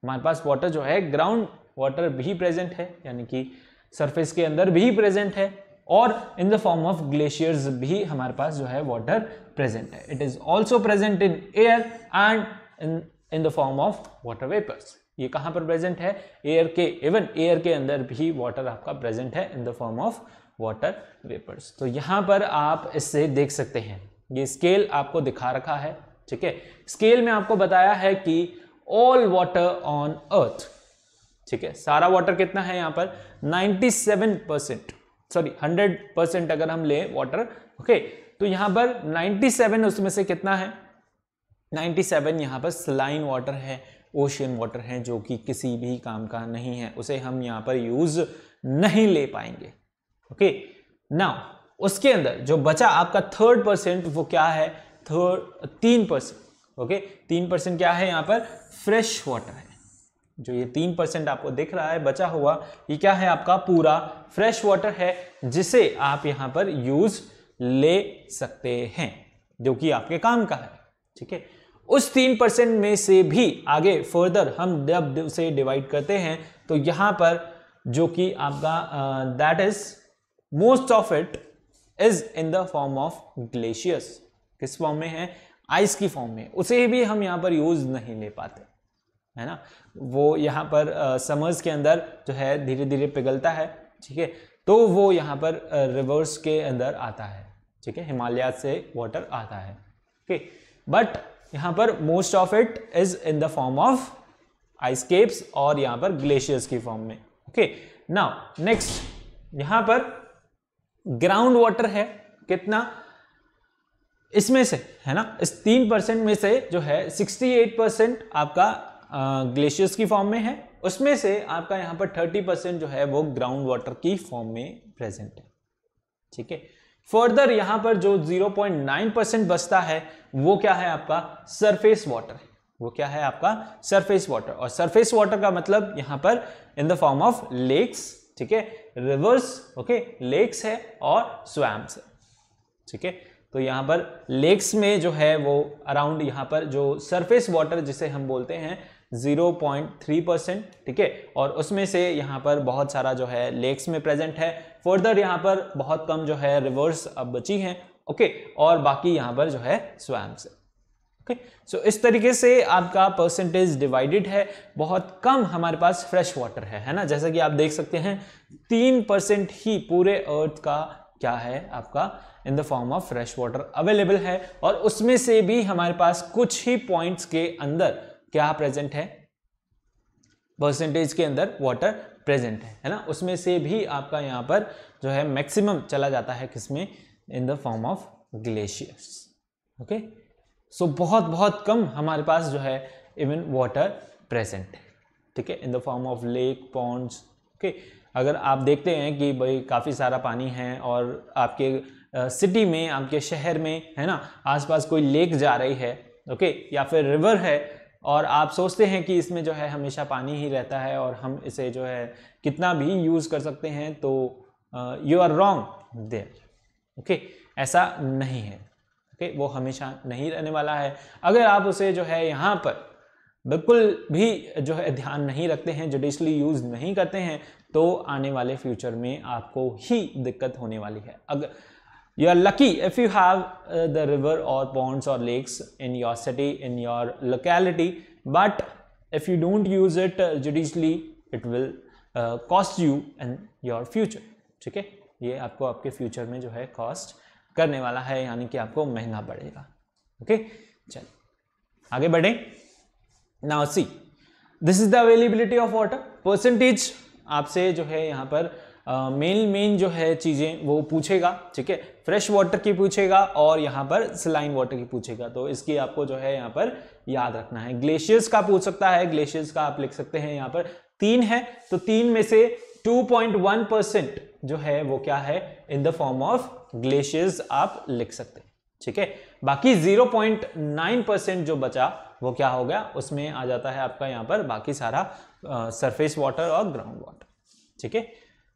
हमारे पास वाटर जो है ग्राउंड वाटर भी प्रेजेंट है यानी कि सरफेस के अंदर भी प्रेजेंट है और in the form of glaciers भी हमारे पास जो है वाटर प्रेजेंट है it is also present in air and in in the form of water vapours ये कहाँ पर प्रेजेंट है एयर के इवन एयर के अंदर भी वाटर आपका प्रेजेंट है in the form of water vapours तो यहाँ पर आप इससे देख सकते हैं ये स्केल आपको दिखा रखा है ठीक है स्केल में आपको बताया है कि ऑल वाटर ऑन अर्थ ठीक है सारा वाटर कितना है यहाँ पर 97 परसेंट सॉरी 100 परसेंट अगर हम ले वाटर ओके तो यहाँ पर 97 उसमें से कितना है 97 सेवन यहाँ पर स्लाइन वाटर है ओशियन वाटर है जो कि किसी भी काम का नहीं है उसे हम यहाँ पर यूज नहीं ले पाएंगे ओके नाउ उसके अंदर जो बचा आपका थर्ड परसेंट वो क्या है थर्ड तीन परसेंट ओके तीन परसेंट क्या है यहाँ पर फ्रेश वाटर है जो ये तीन परसेंट आपको दिख रहा है बचा हुआ ये क्या है आपका पूरा फ्रेश वाटर है जिसे आप यहां पर यूज ले सकते हैं जो कि आपके काम का है ठीक है उस तीन परसेंट में से भी आगे फर्दर हम जब उसे डिवाइड करते हैं तो यहां पर जो कि आपका that is most of it is in the form of glaciers किस फॉर्म में है आइस की फॉर्म में उसे भी हम यहां पर यूज नहीं ले पाते है ना वो यहाँ पर समर्स के अंदर जो है धीरे धीरे पिघलता है ठीक है तो वो यहाँ पर रिवर्स के अंदर आता है ठीक है हिमालय से वाटर आता है ओके बट यहाँ पर most of it is in the form of icecaps और यहाँ पर ग्लेशियर्स की फॉर्म में ओके नाउ नेक्स्ट यहाँ पर ग्राउंड वाटर है कितना इसमें से है ना इस तीन परसेंट में से जो है सिक्सटी एट परसेंट आपका ग्लेशियर्स की फॉर्म में है उसमें से आपका यहाँ पर थर्टी परसेंट जो है वो ग्राउंड वाटर की फॉर्म में प्रेजेंट है ठीक है फर्दर यहाँ पर जो 0.9 परसेंट बचता है वो क्या है आपका सरफेस वाटर वो क्या है आपका सरफेस वाटर और सरफेस वाटर का मतलब यहाँ पर in the form of lakes ठीक है रिवर्स ओके लेक्स है और स्वैम्स है ठीक है तो यहाँ पर लेक्स में जो है वो अराउंड यहाँ पर जो सरफेस वाटर जिसे हम बोलते हैं 0.3 परसेंट ठीक है और उसमें से यहाँ पर बहुत सारा जो है लेक्स में प्रेजेंट है फर्दर यहाँ पर बहुत कम जो है रिवर्स अब बची हैं ओके और बाकी यहाँ पर जो है स्वयं से ओके सो इस तरीके से आपका परसेंटेज डिवाइडेड है बहुत कम हमारे पास फ्रेश वाटर है है ना जैसा कि आप देख सकते हैं तीन परसेंट ही पूरे अर्थ का क्या है आपका in the form of fresh water available है और उसमें से भी हमारे पास कुछ ही पॉइंट्स के अंदर क्या प्रेजेंट है परसेंटेज के अंदर वाटर प्रेजेंट है है ना उसमें से भी आपका यहाँ पर जो है मैक्सिमम चला जाता है किसमें in the form of glaciers okay so बहुत बहुत कम हमारे पास जो है इवन वाटर प्रेजेंट है ठीक है in the form of lake ponds okay अगर आप देखते हैं कि भाई काफ़ी सारा पानी है और आपके सिटी में आपके शहर में है ना आसपास कोई लेक जा रही है ओके या फिर रिवर है और आप सोचते हैं कि इसमें जो है हमेशा पानी ही रहता है और हम इसे जो है कितना भी यूज़ कर सकते हैं तो you are wrong there okay ऐसा नहीं है ओके okay? वो हमेशा नहीं रहने वाला है अगर आप उसे जो है यहाँ पर बिल्कुल भी जो है ध्यान नहीं रखते हैं जुडिशली यूज़ नहीं करते हैं तो आने वाले फ्यूचर में आपको ही दिक्कत होने वाली है अगर you are lucky if you have uh, the river or ponds or lakes in your city in your locality but if you don't use it uh, judiciously it will uh, cost you in your future ठीक है ये आपको आपके future में जो है cost करने वाला है यानी कि आपको महंगा पड़ेगा ओके okay? चल आगे बढ़े now see this is the availability of water percentage आपसे जो है यहाँ पर मेन मेन जो है चीज़ें वो पूछेगा ठीक है फ्रेश वाटर की पूछेगा और यहाँ पर सिलाइन वाटर की पूछेगा तो इसकी आपको जो है यहाँ पर याद रखना है ग्लेशियर्स का पूछ सकता है ग्लेशियर्स का आप लिख सकते हैं यहाँ पर तीन है तो तीन में से 2.1 परसेंट जो है वो क्या है in the form of glaciers आप लिख सकते हैं ठीक है बाकी जीरो परसेंट जो बचा वो क्या हो गया उसमें आ जाता है आपका यहाँ पर बाकी सारा सरफेस वाटर और ग्राउंड वाटर ठीक है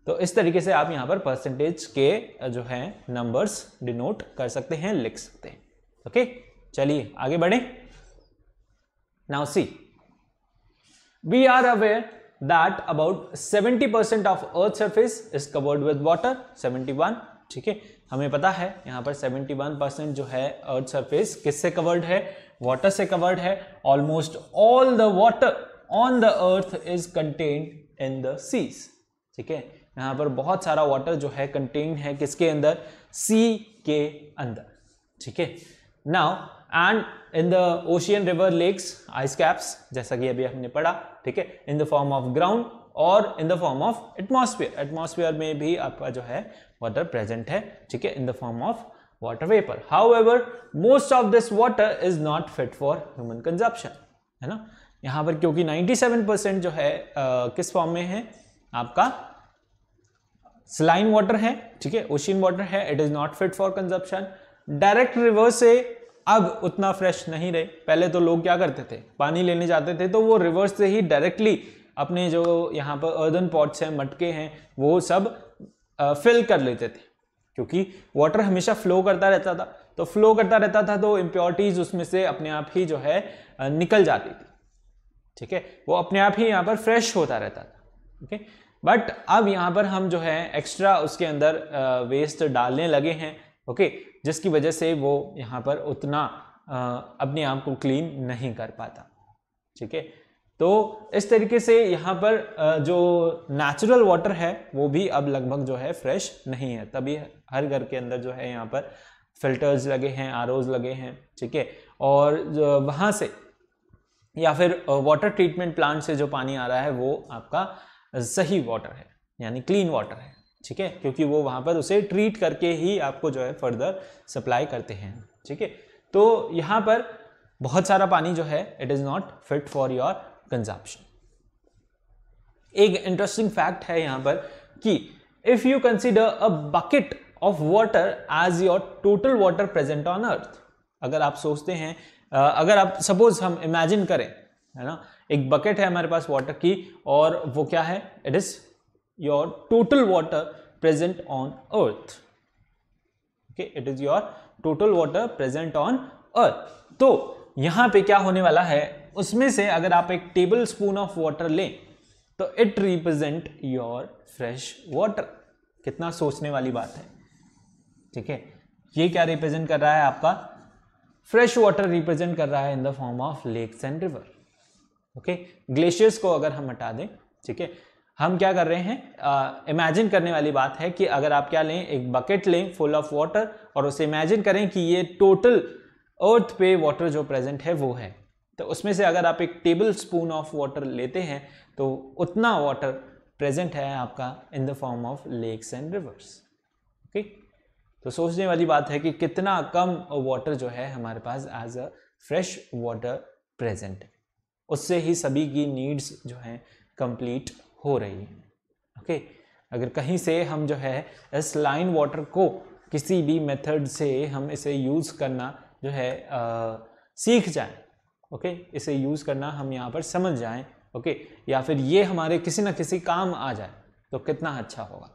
तो इस तरीके से आप यहाँ पर परसेंटेज के जो है नंबर्स डिनोट कर सकते हैं लिख सकते हैं ओके चलिए आगे बढ़े now see aware that about seventy percent 70% earth surface is covered with with seventy 71 ठीक है हमें पता है यहाँ पर 71% जो है अर्थ सर्फेस किससे कवर्ड है वाटर से कवर्ड है almost all the water on the earth is contained in the seas ठीक है यहाँ पर बहुत सारा वाटर जो है कंटेन है किसके अंदर सी के अंदर ठीक है now and in the ocean river lakes ice caps जैसा कि अभी हमने पढ़ा ठीक है in the form of ground और in the form of atmosphere atmosphere में भी आपका जो है वाटर प्रेजेंट है ठीक है in the form of water vapour however most of this water is not fit for human consumption है ना यहाँ पर क्योंकि 97 परसेंट जो है आ, किस फॉर्म में है आपका स्लाइन वाटर है ठीक है ओशियन वाटर है it is not fit for consumption direct river से अब उतना फ्रेश नहीं रहे पहले तो लोग क्या करते थे पानी लेने जाते थे तो वो रिवर्स से ही डायरेक्टली अपने जो यहाँ पर अर्दन पॉट्स हैं मटके हैं वो सब फिल कर लेते थे क्योंकि वाटर हमेशा फ्लो करता रहता था तो फ्लो करता रहता था तो इम्प्योरिटीज उसमें से अपने आप ही जो है निकल जाती थी ठीक है वो अपने आप ही यहाँ पर फ्रेश होता रहता था ओके बट अब यहाँ पर हम जो है एक्स्ट्रा उसके अंदर वेस्ट डालने लगे हैं ओके जिसकी वजह से वो यहाँ पर उतना अपने आप को क्लीन नहीं कर पाता ठीक है तो इस तरीके से यहाँ पर जो नेचुरल वाटर है वो भी अब लगभग जो है फ्रेश नहीं है तभी हर घर के अंदर जो है यहाँ पर फिल्टर्स लगे हैं आर लगे हैं ठीक है और वहाँ से या फिर वाटर ट्रीटमेंट प्लांट से जो पानी आ रहा है वो आपका सही वाटर है यानी क्लीन वाटर है ठीक है क्योंकि वो वहाँ पर उसे ट्रीट करके ही आपको जो है फर्दर सप्लाई करते हैं ठीक है तो यहाँ पर बहुत सारा पानी जो है it is not fit for your consumption एक इंटरेस्टिंग फैक्ट है यहाँ पर कि if you consider a bucket of water as your total water present on earth अगर आप सोचते हैं अगर आप सपोज हम इमेजिन करें है ना एक बकेट है हमारे पास वाटर की और वो क्या है it is your total water present on earth okay it is your total water present on earth तो यहां पे क्या होने वाला है उसमें से अगर आप एक टेबल स्पून ऑफ वाटर लें तो it represent your fresh water कितना सोचने वाली बात है ठीक है ये क्या रिप्रेजेंट कर रहा है आपका फ्रेश वाटर रिप्रेजेंट कर रहा है in the form of lakes and river okay glaciers को अगर हम हटा दें ठीक है हम क्या कर रहे हैं इमेजिन करने वाली बात है कि अगर आप क्या लें एक बकेट लें फुल ऑफ वाटर और उसे इमेजिन करें कि ये टोटल अर्थ पे वाटर जो प्रेजेंट है वो है तो उसमें से अगर आप एक टेबल स्पून ऑफ वाटर लेते हैं तो उतना वाटर प्रेजेंट है आपका in the form of lakes and rivers okay तो सोचने वाली बात है कि कितना कम वाटर जो है हमारे पास as a fresh water present है उससे ही सभी की नीड्स जो हैं कंप्लीट हो रही हैं ओके अगर कहीं से हम जो है इस लाइन वाटर को किसी भी मेथड से हम इसे यूज़ करना जो है आ, सीख जाएं ओके इसे यूज़ करना हम यहाँ पर समझ जाएं ओके या फिर ये हमारे किसी ना किसी काम आ जाए तो कितना अच्छा होगा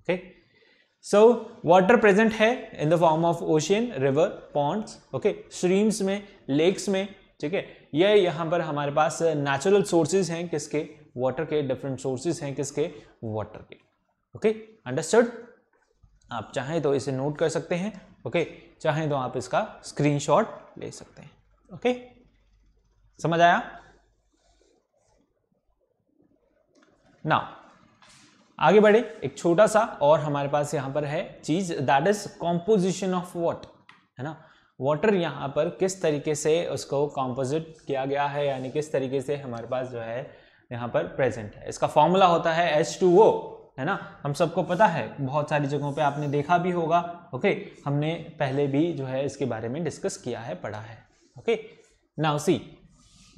ओके सो वाटर प्रेजेंट है in the form of ocean river ponds okay streams में लेक्स में ठीक है ये यहाँ पर हमारे पास नेचुरल सोर्सेज हैं किसके वाटर के डिफरेंट सोर्सेज हैं किसके वाटर के ओके अंडरस्टूड आप चाहें तो इसे नोट कर सकते हैं ओके चाहें तो आप इसका स्क्रीन ले सकते हैं ओके समझ आया ना आगे बढ़े एक छोटा सा और हमारे पास यहां पर है चीज that is composition of what है ना वाटर यहाँ पर किस तरीके से उसको कॉम्पोजिट किया गया है यानी किस तरीके से हमारे पास जो है यहाँ पर प्रेजेंट है इसका फॉर्मूला होता है एच है ना हम सबको पता है बहुत सारी जगहों पे आपने देखा भी होगा ओके हमने पहले भी जो है इसके बारे में डिस्कस किया है पढ़ा है okay now see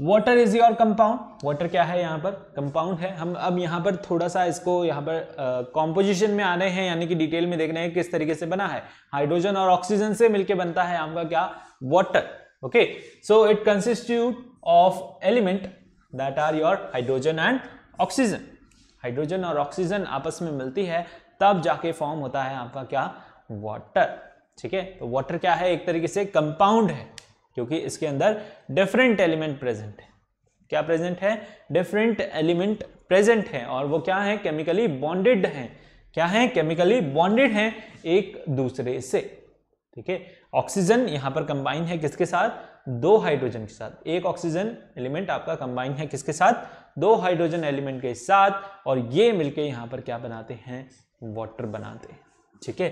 water is your compound water क्या है यहाँ पर कंपाउंड है हम अब यहाँ पर थोड़ा सा इसको यहाँ पर कॉम्पोजिशन में आ रहे हैं यानी कि डिटेल में देख रहे हैं किस तरीके से बना है हाइड्रोजन और ऑक्सीजन से मिलकर बनता है आपका क्या water okay so it constitute of element that are your hydrogen and oxygen hydrogen और ऑक्सीजन आपस में मिलती है तब जाके फॉर्म होता है आपका क्या वाटर ठीक है तो वाटर क्या है एक तरीके से कंपाउंड है क्योंकि इसके अंदर डिफरेंट एलिमेंट प्रेजेंट है क्या प्रेजेंट है डिफरेंट एलिमेंट प्रेजेंट है और वो क्या है केमिकली बॉन्डेड हैं क्या है केमिकली बॉन्डेड हैं एक दूसरे से ठीक है ऑक्सीजन यहां पर कंबाइन है किसके साथ दो हाइड्रोजन के साथ एक ऑक्सीजन एलिमेंट आपका कंबाइन है किसके साथ दो हाइड्रोजन एलिमेंट के साथ और ये मिलके यहां पर क्या बनाते हैं वाटर बनाते हैं ठीक है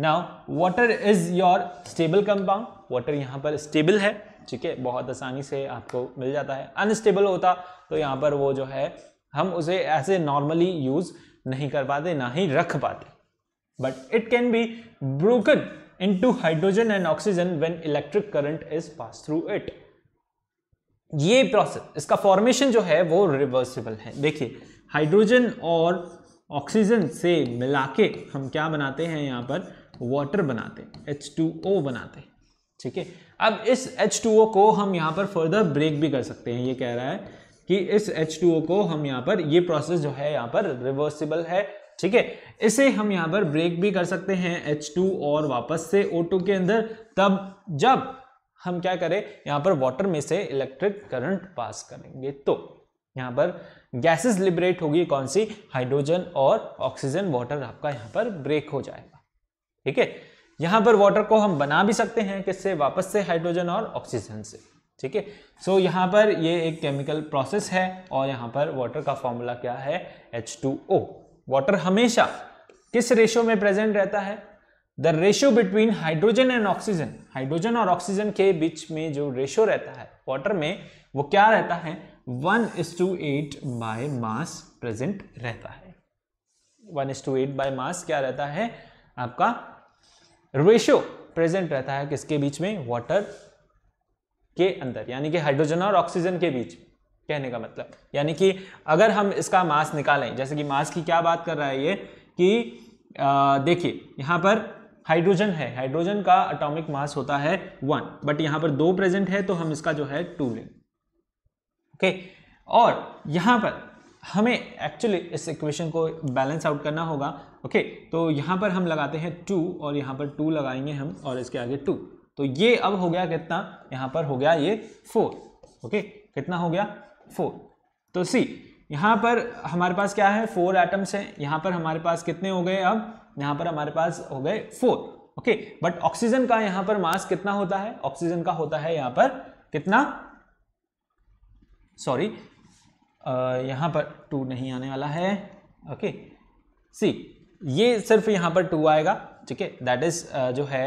now water is your stable compound water यहाँ पर स्टेबल है ठीक है बहुत आसानी से आपको मिल जाता है अनस्टेबल होता तो यहाँ पर वो जो है हम उसे ऐसे नॉर्मली यूज नहीं कर पाते ना ही रख पाते but it can be broken into hydrogen and oxygen when electric current is pass through it ये प्रोसेस इसका फॉर्मेशन जो है वो रिवर्सिबल है देखिए हाइड्रोजन और ऑक्सीजन से मिला के हम क्या बनाते हैं यहाँ पर वाटर बनाते एच टू ओ बनाते ठीक है अब इस एच टू ओ को हम यहाँ पर फर्दर ब्रेक भी कर सकते हैं ये कह रहा है कि इस एच टू ओ को हम यहाँ पर ये प्रोसेस जो है यहाँ पर रिवर्सिबल है ठीक है इसे हम यहाँ पर ब्रेक भी कर सकते हैं एच टू और वापस से ओ टू के अंदर तब जब हम क्या करें यहाँ पर वाटर में से इलेक्ट्रिक करंट पास करेंगे तो यहाँ पर गैसेस लिबरेट होगी कौन सी हाइड्रोजन और ऑक्सीजन वाटर आपका यहां पर ब्रेक हो जाएगा ठीक है यहां पर वाटर को हम बना भी सकते हैं किससे वापस से हाइड्रोजन और ऑक्सीजन से ठीक है सो यहाँ पर ये एक केमिकल प्रोसेस है और यहां पर वाटर का फॉर्मूला क्या है एच टू ओ वाटर हमेशा किस रेशो में प्रेजेंट रहता है the ratio between hydrogen and oxygen hydrogen और ऑक्सीजन के बीच में जो रेशो रहता है वाटर में वो क्या रहता है one is to eight by mass present रहता है one is to eight by mass क्या रहता है आपका रेशियो प्रेजेंट रहता है किसके बीच में वाटर के अंदर यानी कि हाइड्रोजन और ऑक्सीजन के बीच कहने का मतलब यानी कि अगर हम इसका मास निकालें जैसे कि मास की क्या बात कर रहा है ये कि देखिए यहां पर हाइड्रोजन है हाइड्रोजन का अटोमिक मास होता है वन बट यहां पर दो प्रेजेंट है तो हम इसका जो है टू लेंगे ओके और यहाँ पर हमें एक्चुअली इस इक्वेशन को बैलेंस आउट करना होगा ओके तो यहाँ पर हम लगाते हैं टू और यहाँ पर टू लगाएंगे हम और इसके आगे टू तो ये अब हो गया कितना यहाँ पर हो गया ये फोर ओके कितना हो गया फोर तो सी यहाँ पर हमारे पास क्या है फोर एटम्स हैं यहाँ पर हमारे पास कितने हो गए अब यहाँ पर हमारे पास हो गए फोर ओके बट ऑक्सीजन का यहाँ पर मास कितना होता है ऑक्सीजन का होता है यहाँ पर कितना सॉरी uh, यहाँ पर टू नहीं आने वाला है ओके सी ये सिर्फ यहाँ पर टू आएगा ठीक है दैट इज uh, जो है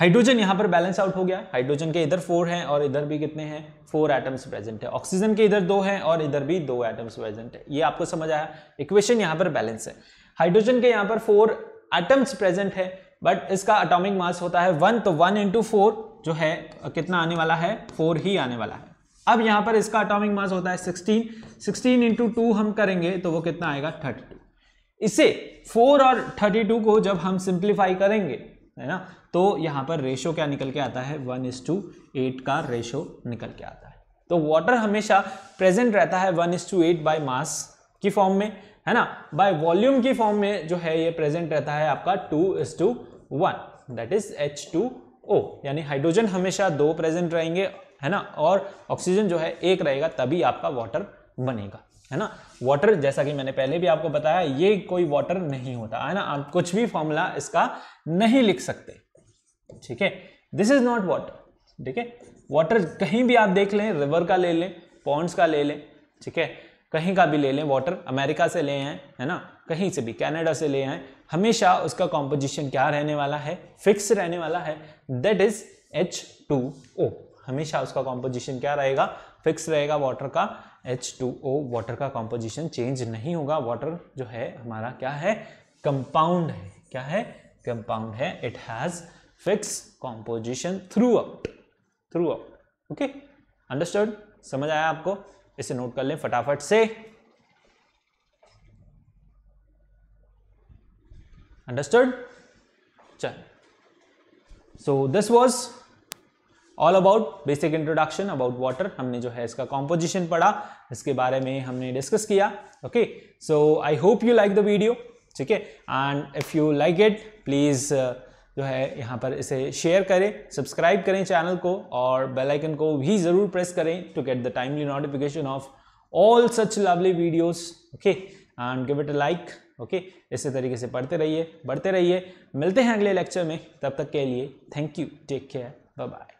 हाइड्रोजन um, यहाँ पर बैलेंस आउट हो गया हाइड्रोजन के इधर फोर हैं और इधर भी कितने हैं फोर एटम्स प्रेजेंट है ऑक्सीजन के इधर दो हैं और इधर भी दो एटम्स प्रेजेंट है ये आपको समझ आया इक्वेशन यहाँ पर बैलेंस है हाइड्रोजन के यहाँ पर फोर एटम्स प्रेजेंट है बट इसका अटोमिक मास होता है वन तो वन इंटू फोर जो है कितना आने वाला है फोर ही आने वाला है अब यहां पर इसका अटोमिक मास होता है 16 16 इंटू टू हम करेंगे तो वो कितना आएगा 32 इसे 4 और 32 को जब हम सिंप्लीफाई करेंगे है ना तो यहां पर रेशो क्या निकल के आता है वन इज टू एट का रेशो निकल के आता है तो वाटर हमेशा प्रेजेंट रहता है one is to eight by mass की फॉर्म में है ना बाय वॉल्यूम की फॉर्म में जो है ये प्रेजेंट रहता है आपका two is to one that is H two O यानी हाइड्रोजन हमेशा दो प्रेजेंट रहेंगे है ना और ऑक्सीजन जो है एक रहेगा तभी आपका वाटर बनेगा है ना वाटर जैसा कि मैंने पहले भी आपको बताया ये कोई वाटर नहीं होता है ना आप कुछ भी फॉर्मूला इसका नहीं लिख सकते ठीक है दिस इज नॉट वाटर ठीक है वाटर कहीं भी आप देख लें रिवर का ले लें पॉन्ड्स का ले लें ठीक है कहीं का भी ले लें वाटर अमेरिका से ले आए है ना कहीं से भी कैनेडा से ले आए हमेशा उसका कॉम्पोजिशन क्या रहने वाला है फिक्स रहने वाला है that is H two O हमेशा उसका कॉम्पोजिशन क्या रहेगा फिक्स रहेगा वाटर का एच टू ओ वाटर का कॉम्पोजिशन चेंज नहीं होगा वाटर जो है हमारा क्या है कंपाउंड है क्या है कंपाउंड है it has fix composition throughout throughout okay understood समझ आया आपको इसे नोट कर लें फटाफट से अंडरस्टूड चल so this was all about basic introduction about water हमने जो है इसका कॉम्पोजिशन पढ़ा इसके बारे में हमने डिस्कस किया okay so I hope you like the video ठीक है and if you like it please जो है यहाँ पर इसे शेयर करें सब्सक्राइब करें चैनल को और बेल आइकन को भी ज़रूर प्रेस करें to get the timely notification of all such lovely videos okay and give it a like okay इसी तरीके से पढ़ते रहिए बढ़ते रहिए मिलते हैं अगले लेक्चर में तब तक के लिए thank you take care bye bye